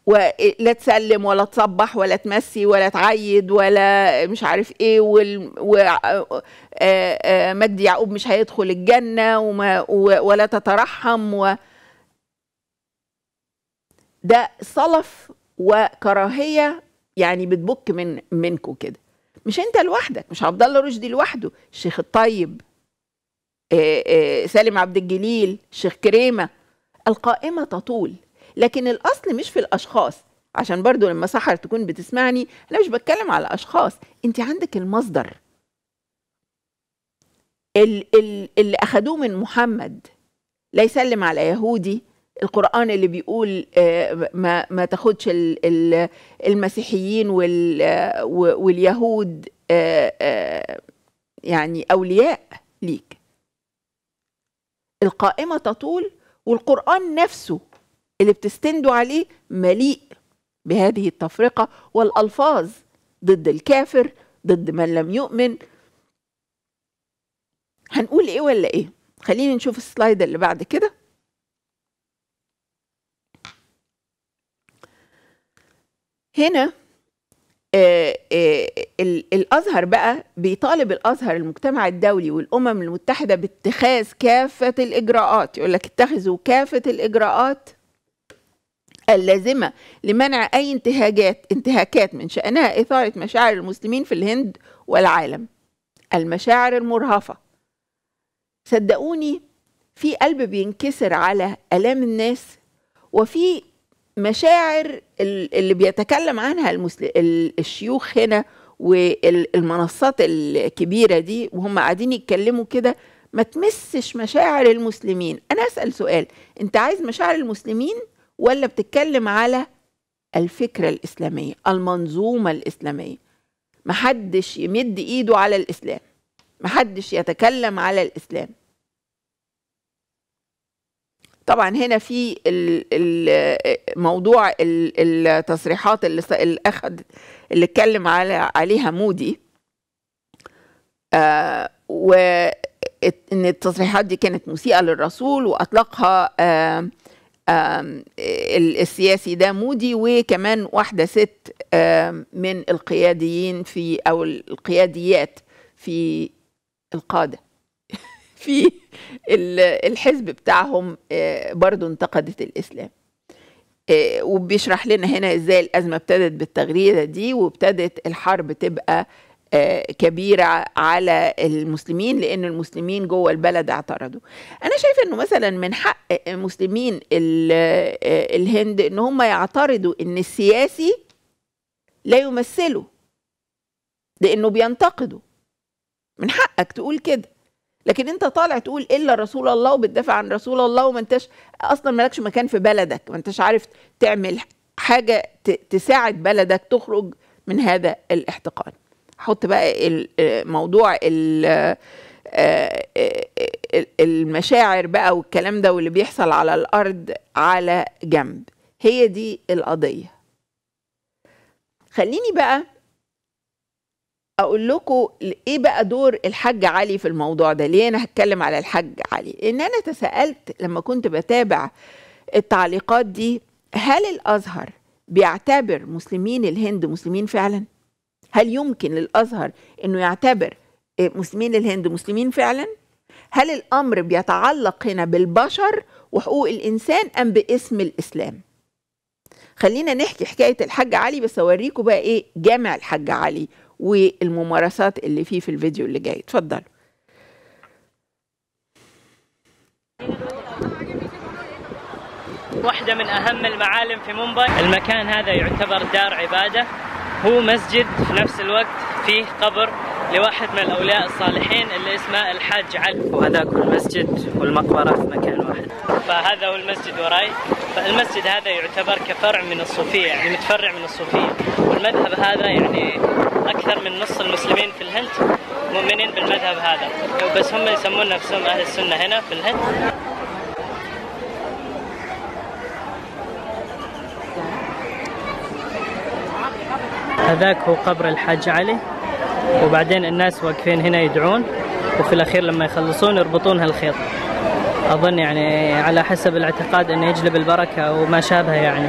ولا تسلم ولا تصبح ولا تمسي ولا تعيد ولا مش عارف ايه وال... آه، آه، آه، يعقوب مش هيدخل الجنة وما... ولا تترحم و... ده صلف وكراهية يعني بتبك من منكم كده مش انت لوحدك مش عبد الله رشدي لوحده الشيخ الطيب آه، آه، سالم عبد الجليل شيخ كريمه القائمه تطول لكن الاصل مش في الاشخاص عشان برضو لما سحر تكون بتسمعني انا مش بتكلم على اشخاص انت عندك المصدر اللي اخدوه من محمد لا يسلم على يهودي القرآن اللي بيقول آه، ما ما تاخدش المسيحيين واليهود يعني أولياء ليك القائمة تطول والقرآن نفسه اللي بتستندوا عليه مليء بهذه التفرقة والألفاظ ضد الكافر ضد من لم يؤمن هنقول إيه ولا إيه خلينا نشوف السلايد اللي بعد كده هنا آه، آه، الازهر بقى بيطالب الازهر المجتمع الدولي والامم المتحده باتخاذ كافه الاجراءات يقول لك اتخذوا كافه الاجراءات اللازمه لمنع اي انتهاكات انتهاكات من شانها اثاره مشاعر المسلمين في الهند والعالم المشاعر المرهفه صدقوني في قلب بينكسر على الام الناس وفي مشاعر اللي بيتكلم عنها الشيوخ هنا والمنصات الكبيره دي وهم قاعدين يتكلموا كده ما تمسش مشاعر المسلمين انا اسال سؤال انت عايز مشاعر المسلمين ولا بتتكلم على الفكره الاسلاميه المنظومه الاسلاميه محدش يمد ايده على الاسلام محدش يتكلم على الاسلام طبعا هنا في موضوع التصريحات اللي اخذ اللي اتكلم عليها مودي آه، وان التصريحات دي كانت مسيئه للرسول واطلقها السياسي ده مودي وكمان واحده ست من القياديين في او القياديات في القاده في الحزب بتاعهم آه، برضو انتقدت الإسلام آه، وبيشرح لنا هنا ازاي الأزمة ابتدت بالتغريدة دي وابتدت الحرب تبقى آه، كبيرة على المسلمين لأن المسلمين جوه البلد اعترضوا أنا شايفة أنه مثلا من حق المسلمين الهند أن هم يعترضوا أن السياسي لا يمثله لأنه بينتقده من حقك تقول كده لكن انت طالع تقول الا رسول الله وبتدافع عن رسول الله وما انتش اصلا مالكش مكان في بلدك ما انتش عارف تعمل حاجه تساعد بلدك تخرج من هذا الاحتقان حط بقى موضوع آه، آه، آه، المشاعر بقى والكلام ده واللي بيحصل على الارض على جنب هي دي القضيه خليني بقى اقول لكم ايه بقى دور الحاج علي في الموضوع ده ليه انا هتكلم على الحاج علي ان انا تساءلت لما كنت بتابع التعليقات دي هل الازهر بيعتبر مسلمين الهند مسلمين فعلا هل يمكن للازهر انه يعتبر مسلمين الهند مسلمين فعلا هل الامر بيتعلق هنا بالبشر وحقوق الانسان ام باسم الاسلام خلينا نحكي حكايه الحاج علي بس اوريكم بقى ايه جامع الحاج علي والممارسات اللي فيه في الفيديو اللي جاي اتفضلوا واحدة من أهم المعالم في مومباي المكان هذا يعتبر دار عبادة هو مسجد في نفس الوقت فيه قبر لواحد من الأولياء الصالحين اللي اسمه الحاج علي وهذا كل المسجد والمقبرة في مكان واحد فهذا هو المسجد وراي فالمسجد هذا يعتبر كفرع من الصوفية يعني متفرع من الصوفية والمذهب هذا يعني أكثر من نص المسلمين في الهند مؤمنين بالمذهب هذا بس هم يسمون نفسهم أهل السنة هنا في الهند هذاك هو قبر الحاج علي وبعدين الناس واقفين هنا يدعون وفي الأخير لما يخلصون يربطون هالخيط أظن يعني على حسب الاعتقاد أنه يجلب البركة وما شابه يعني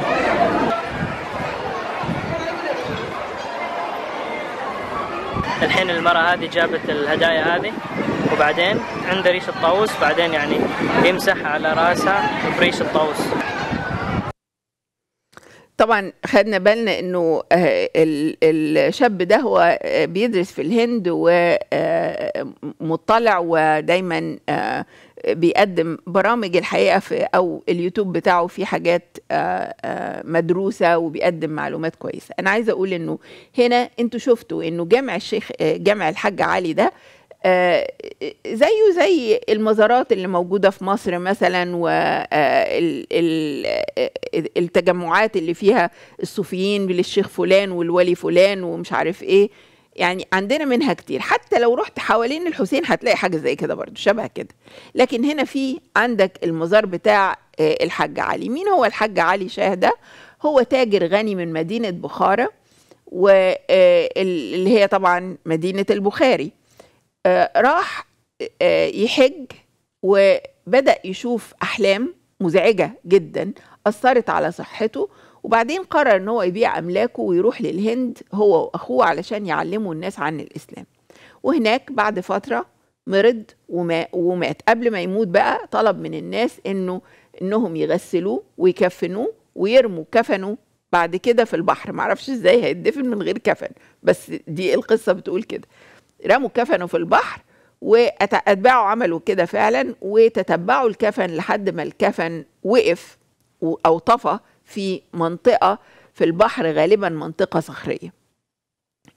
الحين المرأة هذه جابت الهدايا هذه وبعدين عند ريش الطاووس بعدين يعني يمسح على راسها بريش الطاووس طبعا خدنا بالنا انه آه، الشاب ده هو آه، بيدرس في الهند ومطلع آه، ودايما بيقدم برامج الحقيقه في او اليوتيوب بتاعه في حاجات مدروسه وبيقدم معلومات كويسه انا عايزه اقول انه هنا انتوا شفتوا انه جامع الشيخ جامع الحاج علي ده آه، زيه زي المزارات اللي موجوده في مصر مثلا والتجمعات آه، آه، اللي فيها الصوفيين للشيخ فلان والولي فلان ومش عارف ايه يعني عندنا منها كتير حتى لو رحت حوالين الحسين هتلاقي حاجه زي كده برضو شبه كده لكن هنا في عندك المزار بتاع الحاج علي مين هو الحاج علي شاه ده هو تاجر غني من مدينه بخارة واللي هي طبعا مدينه البخاري آه، راح آه، يحج وبدأ يشوف أحلام مزعجة جدا أثرت على صحته وبعدين قرر ان هو يبيع املاكه ويروح للهند هو واخوه علشان يعلموا الناس عن الاسلام وهناك بعد فتره مرض ومات قبل ما يموت بقى طلب من الناس انه انهم يغسلوه ويكفنوه ويرموا كفنه بعد كده في البحر معرفش ازاي هيدفن من غير كفن بس دي القصه بتقول كده رموا كفنه في البحر وأتباعه عملوا كده فعلا وتتبعوا الكفن لحد ما الكفن وقف أو طفى في منطقة في البحر غالبا منطقة صخرية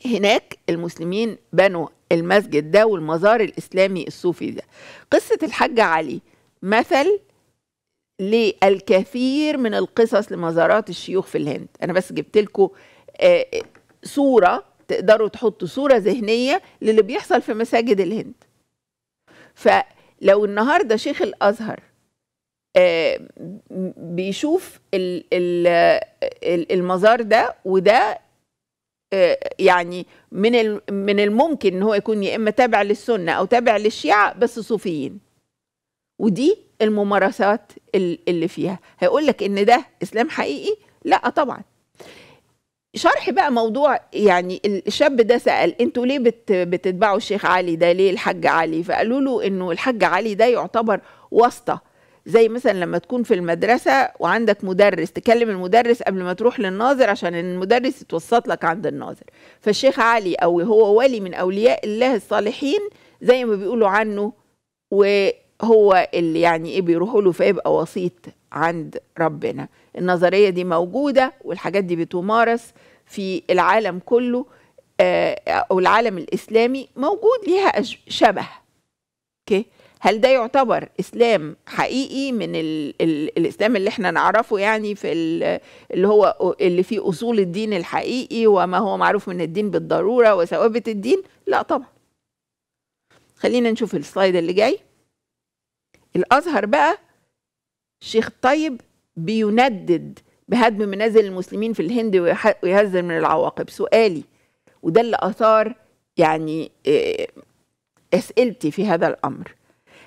هناك المسلمين بنوا المسجد ده والمزار الإسلامي الصوفي ده قصة الحج علي مثل للكثير من القصص لمزارات الشيوخ في الهند أنا بس جبت لكم آه، صورة تقدروا تحطوا صورة ذهنية للي بيحصل في مساجد الهند فلو النهاردة شيخ الأزهر آه، بيشوف المزار ده وده آه، يعني من من الممكن ان هو يكون يا اما تابع للسنه او تابع للشيعه بس صوفيين ودي الممارسات اللي فيها هيقول لك ان ده اسلام حقيقي لا طبعا شرح بقى موضوع يعني الشاب ده سأل انتوا ليه بت بتتبعوا الشيخ علي ده ليه الحاج علي فقالوا له انه الحاج علي ده يعتبر واسطة زي مثلا لما تكون في المدرسة وعندك مدرس تكلم المدرس قبل ما تروح للناظر عشان المدرس يتوسط لك عند الناظر فالشيخ علي أو هو ولي من أولياء الله الصالحين زي ما بيقولوا عنه وهو اللي يعني ايه بيروحوا له فيبقى وسيط عند ربنا النظرية دي موجودة والحاجات دي بتمارس في العالم كله آه، أو العالم الإسلامي موجود ليها شبه أوكي هل ده يعتبر إسلام حقيقي من الـ الـ الإسلام اللي احنا نعرفه يعني في اللي هو اللي فيه أصول الدين الحقيقي وما هو معروف من الدين بالضرورة وثوابت الدين؟ لا طبعا خلينا نشوف السلايد اللي جاي الأزهر بقى الشيخ طيب بيندد بهدم منازل المسلمين في الهند ويهزر من العواقب سؤالي وده اللي أثار يعني آه، أسئلتي في هذا الأمر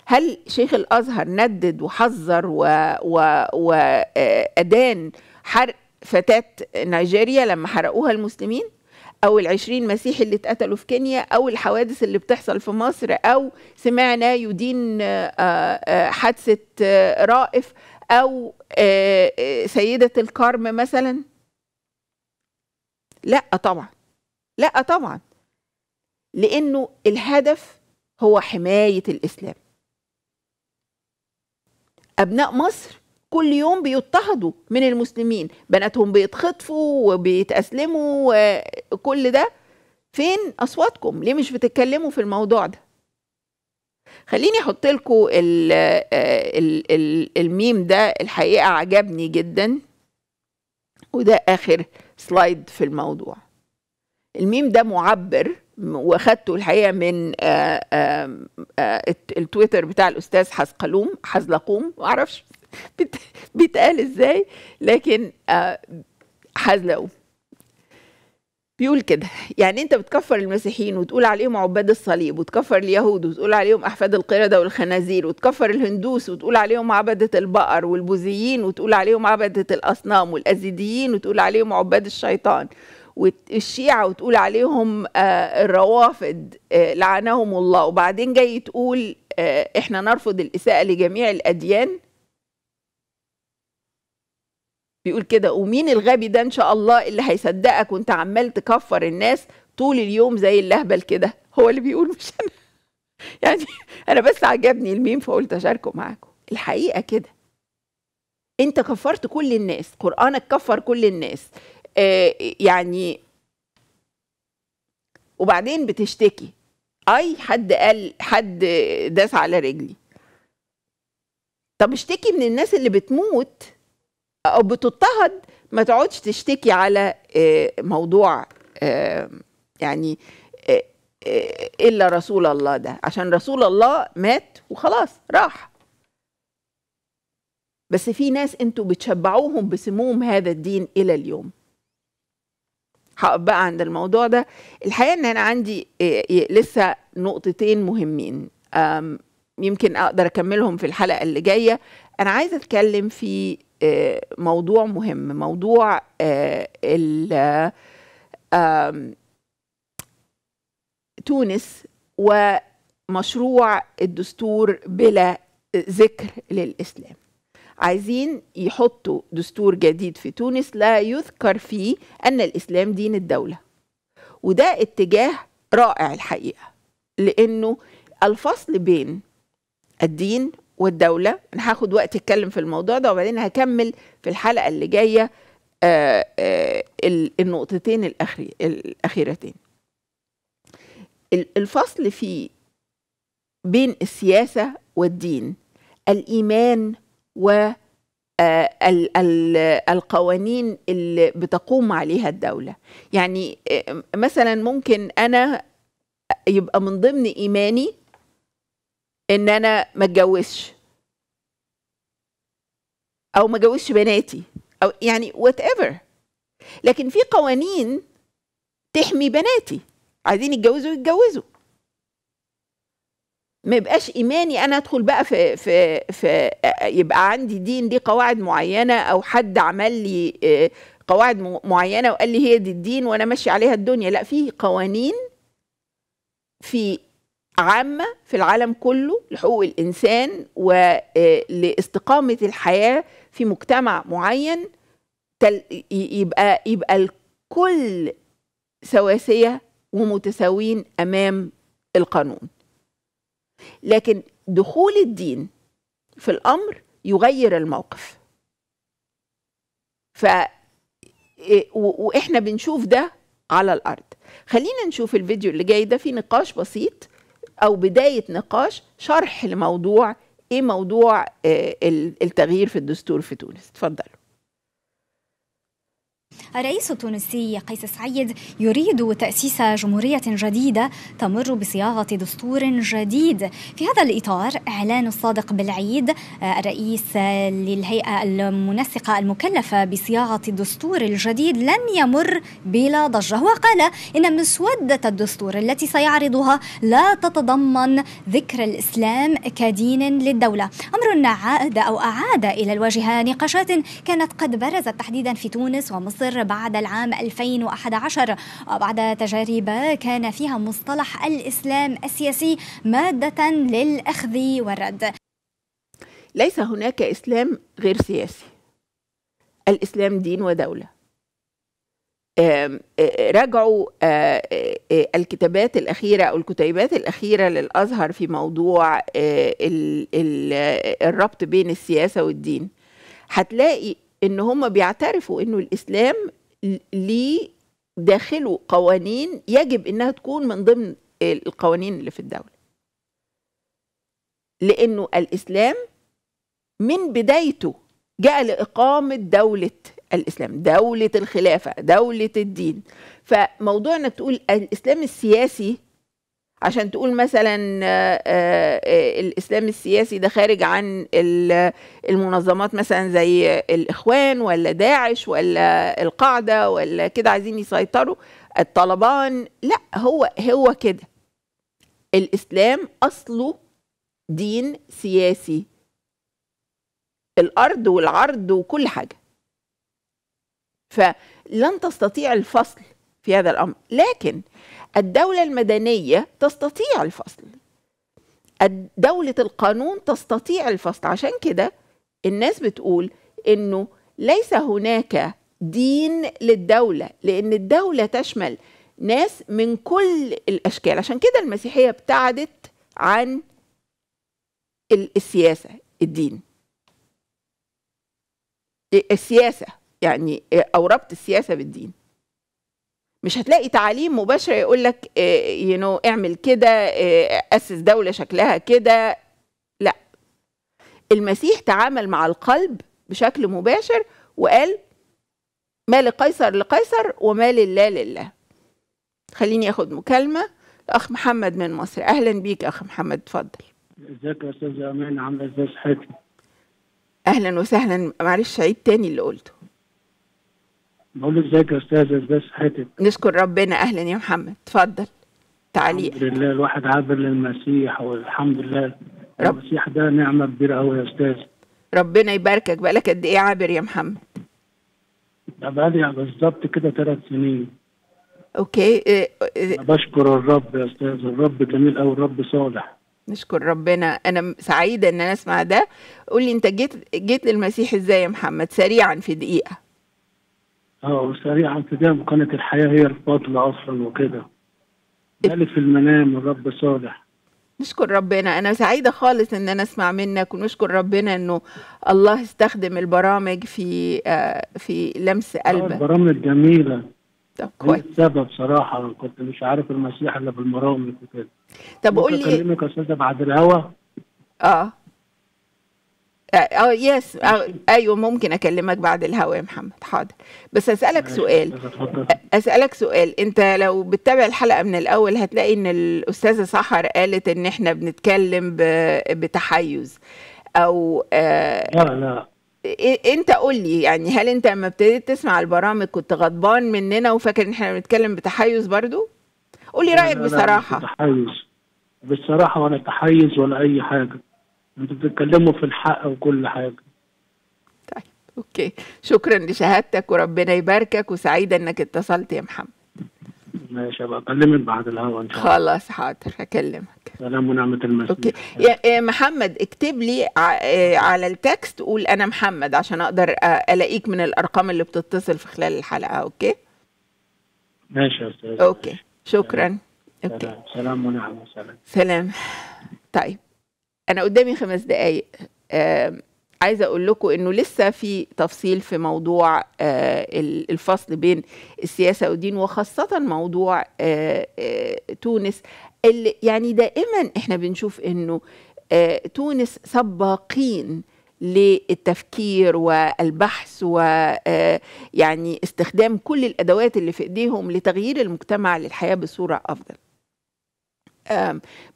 هل شيخ الأزهر ندد وحذر وأدان آه، حرق فتاة نيجيريا لما حرقوها المسلمين أو العشرين مسيحي اللي اتقتلوا في كينيا أو الحوادث اللي بتحصل في مصر أو سمعنا يدين آه، حادثة رائف او آه، آه، سيده الكرم مثلا لا طبعا لا طبعا لانه الهدف هو حمايه الاسلام ابناء مصر كل يوم بيضطهدوا من المسلمين بناتهم بيتخطفوا وبيتأسلموا وكل ده فين أصواتكم ليه مش بتتكلموا في الموضوع ده خليني احط لكم آه، الميم ده الحقيقه عجبني جدا وده اخر سلايد في الموضوع الميم ده معبر واخدته الحقيقه من آه، آه، التويتر بتاع الاستاذ حزقلوم حزلقوم معرفش بيتقال ازاي لكن حزلقوم بيقول كده يعني انت بتكفر المسيحيين وتقول عليهم عباد الصليب وتكفر اليهود وتقول عليهم احفاد القرده والخنازير وتكفر الهندوس وتقول عليهم عبده البقر والبوذيين وتقول عليهم عبده الاصنام والازيديين وتقول عليهم عباد الشيطان والشيعة وتقول عليهم آه، الروافد آه، لعنهم الله وبعدين جاي تقول آه، احنا نرفض الإساءة لجميع الأديان بيقول كده ومين الغبي ده ان شاء الله اللي هيصدقك وانت عمال تكفر الناس طول اليوم زي اللهبل كده هو اللي بيقول مش انا يعني انا بس عجبني الميم فقلت اشاركه معاكم الحقيقه كده انت كفرت كل الناس قرانك كفر كل الناس آه يعني وبعدين بتشتكي اي حد قال حد داس على رجلي طب اشتكي من الناس اللي بتموت او بتضطهد ما تقعدش تشتكي على آه، موضوع آه، يعني آه، الا رسول الله ده عشان رسول الله مات وخلاص راح بس في ناس انتوا بتشبعوهم بسموم هذا الدين الى اليوم هقف بقى عند الموضوع ده الحقيقه ان انا عندي لسه نقطتين مهمين يمكن اقدر اكملهم في الحلقه اللي جايه انا عايزه اتكلم في موضوع مهم موضوع آه، ال تونس ومشروع الدستور بلا ذكر للإسلام عايزين يحطوا دستور جديد في تونس لا يذكر فيه أن الإسلام دين الدولة وده اتجاه رائع الحقيقة لأنه الفصل بين الدين والدولة أنا هاخد وقت أتكلم في الموضوع ده وبعدين هكمل في الحلقة اللي جاية آآ آه، آآ آه، النقطتين الأخري الأخيرتين الفصل في بين السياسة والدين الإيمان و آه، القوانين اللي بتقوم عليها الدولة يعني مثلا ممكن أنا يبقى من ضمن إيماني ان انا ما اتجوزش او ما اتجوزش بناتي او يعني وات ايفر لكن في قوانين تحمي بناتي عايزين يتجوزوا يتجوزوا ما يبقاش ايماني انا ادخل بقى في في في يبقى عندي دين دي قواعد معينه او حد عمل لي آه، قواعد معينه وقال لي هي دي الدين وانا ماشي عليها الدنيا لا في قوانين في عامة في العالم كله لحقوق الإنسان ولاستقامة آه، الحياة في مجتمع معين يبقى يبقى الكل سواسية ومتساويين أمام القانون لكن دخول الدين في الأمر يغير الموقف ف آه، واحنا بنشوف ده على الارض خلينا نشوف الفيديو اللي جاي ده في نقاش بسيط او بدايه نقاش شرح لموضوع ايه موضوع آه، التغيير في الدستور في تونس اتفضلوا الرئيس التونسي قيس سعيد يريد تأسيس جمهورية جديدة تمر بصياغة دستور جديد في هذا الإطار إعلان الصادق بالعيد آه، الرئيس للهيئة المنسقة المكلفة بصياغة الدستور الجديد لن يمر بلا ضجة وقال إن مسودة الدستور التي سيعرضها لا تتضمن ذكر الإسلام كدين للدولة أمر عاد أو أعاد إلى الواجهة نقاشات كانت قد برزت تحديدا في تونس ومصر مصر بعد العام 2011 وبعد تجارب كان فيها مصطلح الإسلام السياسي مادة للأخذ والرد ليس هناك إسلام غير سياسي الإسلام دين ودولة راجعوا الكتابات الأخيرة أو الكتيبات الأخيرة للأزهر في موضوع الربط بين السياسة والدين هتلاقي ان هم بيعترفوا انه الاسلام ليه داخله قوانين يجب انها تكون من ضمن القوانين اللي في الدوله لانه الاسلام من بدايته جاء لاقامه دوله الاسلام دوله الخلافه دوله الدين فموضوع انك تقول الاسلام السياسي عشان تقول مثلا آه، آه، آه، الاسلام السياسي ده خارج عن المنظمات مثلا زي الاخوان ولا داعش ولا القاعده ولا كده عايزين يسيطروا الطالبان لا هو هو كده الاسلام اصله دين سياسي الارض والعرض وكل حاجه فلن تستطيع الفصل في هذا الامر لكن الدولة المدنية تستطيع الفصل دولة القانون تستطيع الفصل عشان كده الناس بتقول إنه ليس هناك دين للدولة لأن الدولة تشمل ناس من كل الأشكال عشان كده المسيحية ابتعدت عن السياسة الدين السياسة يعني أو ربط السياسة بالدين مش هتلاقي تعاليم مباشره يقول لك يو آه، نو اعمل كده آه، اسس دوله شكلها كده لا المسيح تعامل مع القلب بشكل مباشر وقال ما لقيصر لقيصر وما لله لله خليني اخد مكالمه الاخ محمد من مصر اهلا بيك اخ محمد اتفضل ازيك يا استاذ امين عامله ازاي صحتك اهلا وسهلا معلش عيد تاني اللي قلته بقول لك ازيك يا استاذ بس حاتم نشكر ربنا اهلا يا محمد اتفضل تعليق الحمد لله الواحد عابر للمسيح والحمد لله رب. المسيح ده نعمه كبيره قوي يا استاذ ربنا يباركك بقالك قد ايه عابر يا محمد ده بقالي بالظبط كده ثلاث سنين اوكي إيه إيه بشكر الرب يا استاذ الرب جميل قوي الرب صالح نشكر ربنا انا سعيده ان انا اسمع ده قول لي انت جيت جيت للمسيح ازاي يا محمد سريعا في دقيقه اه وسريع انفجام قناة الحياة هي الفاضلة أصلا وكده قالت في المنام الرب صالح نشكر ربنا انا سعيده خالص ان انا اسمع منك ونشكر ربنا انه الله استخدم البرامج في آه في لمس آه، قلبك البرامج جميله طب كويس السبب صراحه كنت مش عارف المسيح الا بالبرامج وكده طب قول لي اكلمك يا استاذه بعد الهوا اه اه يس آه، آه، ايوه ممكن اكلمك بعد الهوا يا محمد حاضر بس اسالك سؤال اسالك سؤال انت لو بتتابع الحلقه من الاول هتلاقي ان الاستاذه سحر قالت ان احنا بنتكلم بتحيز او آه لا لا انت قول لي يعني هل انت لما ابتديت تسمع البرامج كنت غضبان مننا وفاكر ان احنا بنتكلم بتحيز برضو قول لي رايك بصراحه بتحيز بصراحه ولا تحيز ولا اي حاجه انتوا بتتكلموا في الحق وكل حاجه طيب اوكي شكرا لشهادتك وربنا يباركك وسعيده انك اتصلت يا محمد ماشي ابقى اكلمك بعد الهوا ان شاء الله خلاص حاضر هكلمك سلام ونعمه المسيح اوكي يا محمد اكتب لي آه، على التكست قول انا محمد عشان اقدر الاقيك من الارقام اللي بتتصل في خلال الحلقه اوكي ماشي يا استاذ اوكي شكرا سلام. اوكي سلام ونعمه سلام سلام طيب انا قدامي خمس دقايق عايزه اقول لكم انه لسه في تفصيل في موضوع آه، الفصل بين السياسه والدين وخاصه موضوع آه، آه، تونس اللي يعني دائما احنا بنشوف انه تونس سباقين للتفكير والبحث ويعني استخدام كل الادوات اللي في ايديهم لتغيير المجتمع للحياه بصوره افضل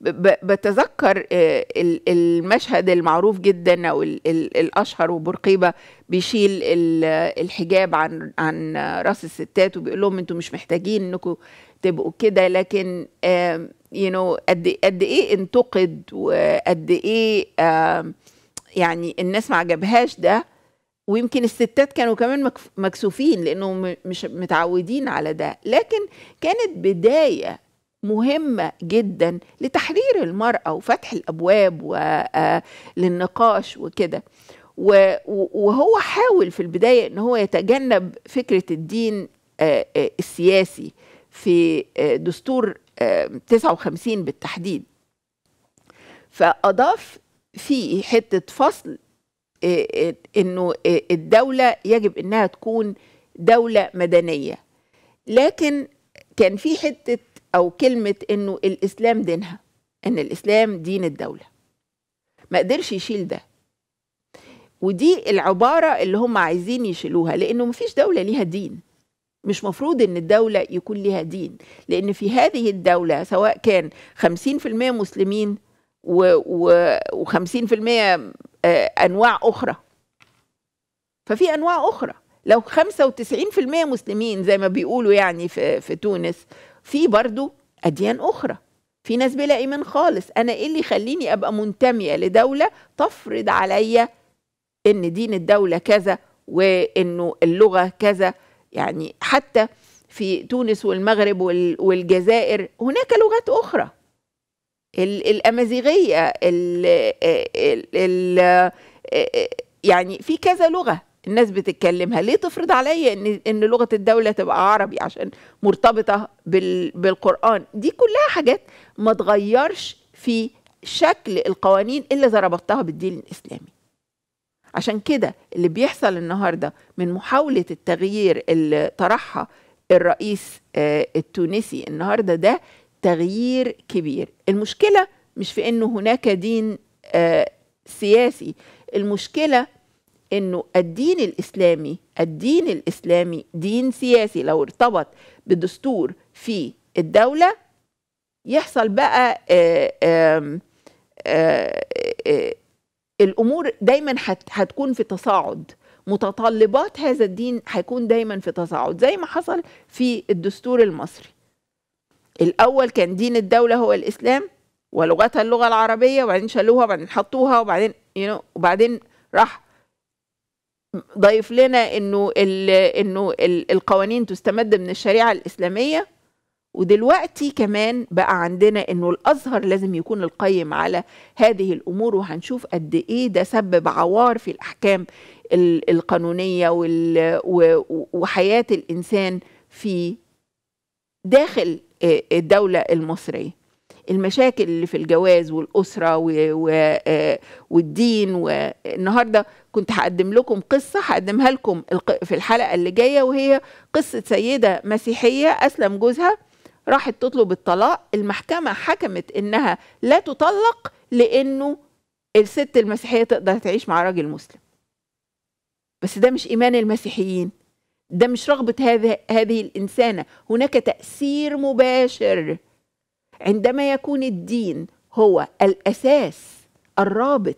بتذكر آه، المشهد المعروف جدا او الاشهر وبرقيبه بيشيل الحجاب عن عن راس الستات وبيقول لهم انتم مش محتاجين انكم تبقوا كده لكن يو نو قد قد ايه انتقد وقد ايه يعني الناس ما عجبهاش ده ويمكن الستات كانوا كمان مكسوفين لانهم مش متعودين على ده لكن كانت بدايه مهمة جدا لتحرير المرأة وفتح الأبواب آه، للنقاش وكده وهو حاول في البداية أن هو يتجنب فكرة الدين آه، آه، السياسي في دستور 59 بالتحديد فأضاف فيه حتة فصل أنه الدولة يجب أنها تكون دولة مدنية لكن كان في حتة أو كلمة إنه الإسلام دينها إن الإسلام دين الدولة ما قدرش يشيل ده ودي العبارة اللي هم عايزين يشيلوها لأنه مفيش دولة ليها دين مش مفروض ان الدولة يكون ليها دين لان في هذه الدولة سواء كان 50% مسلمين و50% آه، انواع اخرى ففي انواع اخرى لو 95% مسلمين زي ما بيقولوا يعني في, في تونس في برضو أديان أخرى في ناس بلا إيمان خالص أنا إيه اللي يخليني أبقى منتمية لدولة تفرض عليا إن دين الدولة كذا وإنه اللغة كذا يعني حتى في تونس والمغرب والجزائر هناك لغات أخرى الأمازيغية الـ الـ الـ يعني في كذا لغة الناس بتتكلمها ليه تفرض عليا ان ان لغه الدوله تبقى عربي عشان مرتبطه بال بالقران دي كلها حاجات ما تغيرش في شكل القوانين الا اذا ربطتها بالدين الاسلامي عشان كده اللي بيحصل النهارده من محاوله التغيير اللي طرحها الرئيس آه، التونسي النهارده ده تغيير كبير المشكله مش في انه هناك دين آه، سياسي المشكله انه الدين الاسلامي الدين الاسلامي دين سياسي لو ارتبط بدستور في الدوله يحصل بقى آآ آه، آآ آآ آه، آه، الامور دايما هتكون في تصاعد متطلبات هذا الدين هيكون دايما في تصاعد زي ما حصل في الدستور المصري الاول كان دين الدوله هو الاسلام ولغتها اللغه العربيه وبعدين شالوها وبعدين حطوها وبعدين you know, وبعدين راح ضايف لنا انه الـ انه الـ القوانين تستمد من الشريعه الاسلاميه ودلوقتي كمان بقى عندنا انه الازهر لازم يكون القيم على هذه الامور وهنشوف قد ايه ده سبب عوار في الاحكام القانونيه وحياه الانسان في داخل آه، الدوله المصريه المشاكل اللي في الجواز والاسره و... و... آه، والدين والنهارده كنت هقدم لكم قصه هقدمها لكم في الحلقه اللي جايه وهي قصه سيده مسيحيه اسلم جوزها راحت تطلب الطلاق المحكمه حكمت انها لا تطلق لانه الست المسيحيه تقدر تعيش مع راجل مسلم بس ده مش ايمان المسيحيين ده مش رغبه هذه هذه الانسانه هناك تاثير مباشر عندما يكون الدين هو الاساس الرابط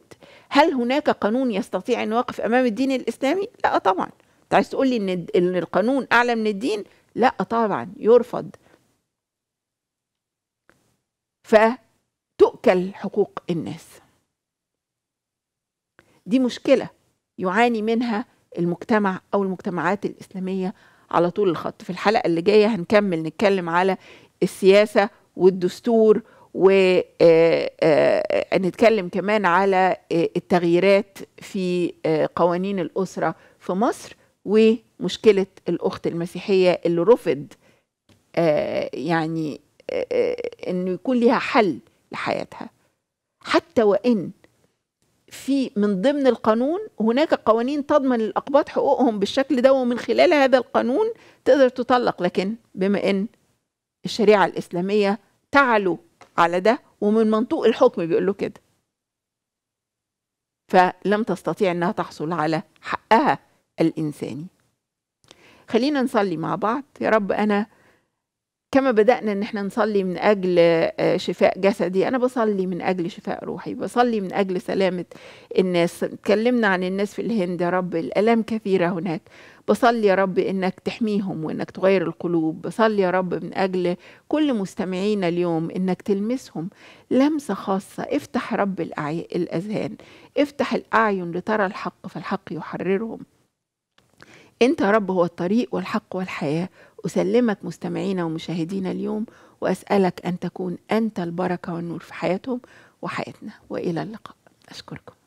هل هناك قانون يستطيع ان يوقف امام الدين الاسلامي لا طبعا انت عايز تقول لي ان القانون اعلى من الدين لا طبعا يرفض فتؤكل حقوق الناس دي مشكله يعاني منها المجتمع او المجتمعات الاسلاميه على طول الخط في الحلقه اللي جايه هنكمل نتكلم على السياسه والدستور ونتكلم آه، آه، آه، كمان على التغييرات في قوانين الأسرة في مصر ومشكلة الأخت المسيحية اللي رفض يعني انه يكون ليها حل لحياتها حتى وان في من ضمن القانون هناك قوانين تضمن الاقباط حقوقهم بالشكل ده ومن خلال هذا القانون تقدر تطلق لكن بما ان الشريعه الاسلاميه تعلو على ده ومن منطوق الحكم بيقول له كده فلم تستطيع انها تحصل على حقها الانساني خلينا نصلي مع بعض يا رب انا كما بدأنا إن إحنا نصلي من أجل آه، شفاء جسدي أنا بصلي من أجل شفاء روحي بصلي من أجل سلامة الناس اتكلمنا عن الناس في الهند يا رب الآلام كثيرة هناك بصلي يا رب انك تحميهم وانك تغير القلوب بصلي يا رب من اجل كل مستمعينا اليوم انك تلمسهم لمسه خاصه افتح رب الأعي... الاذهان افتح الاعين لترى الحق فالحق يحررهم انت يا رب هو الطريق والحق والحياه اسلمك مستمعينا ومشاهدينا اليوم واسالك ان تكون انت البركه والنور في حياتهم وحياتنا والى اللقاء اشكركم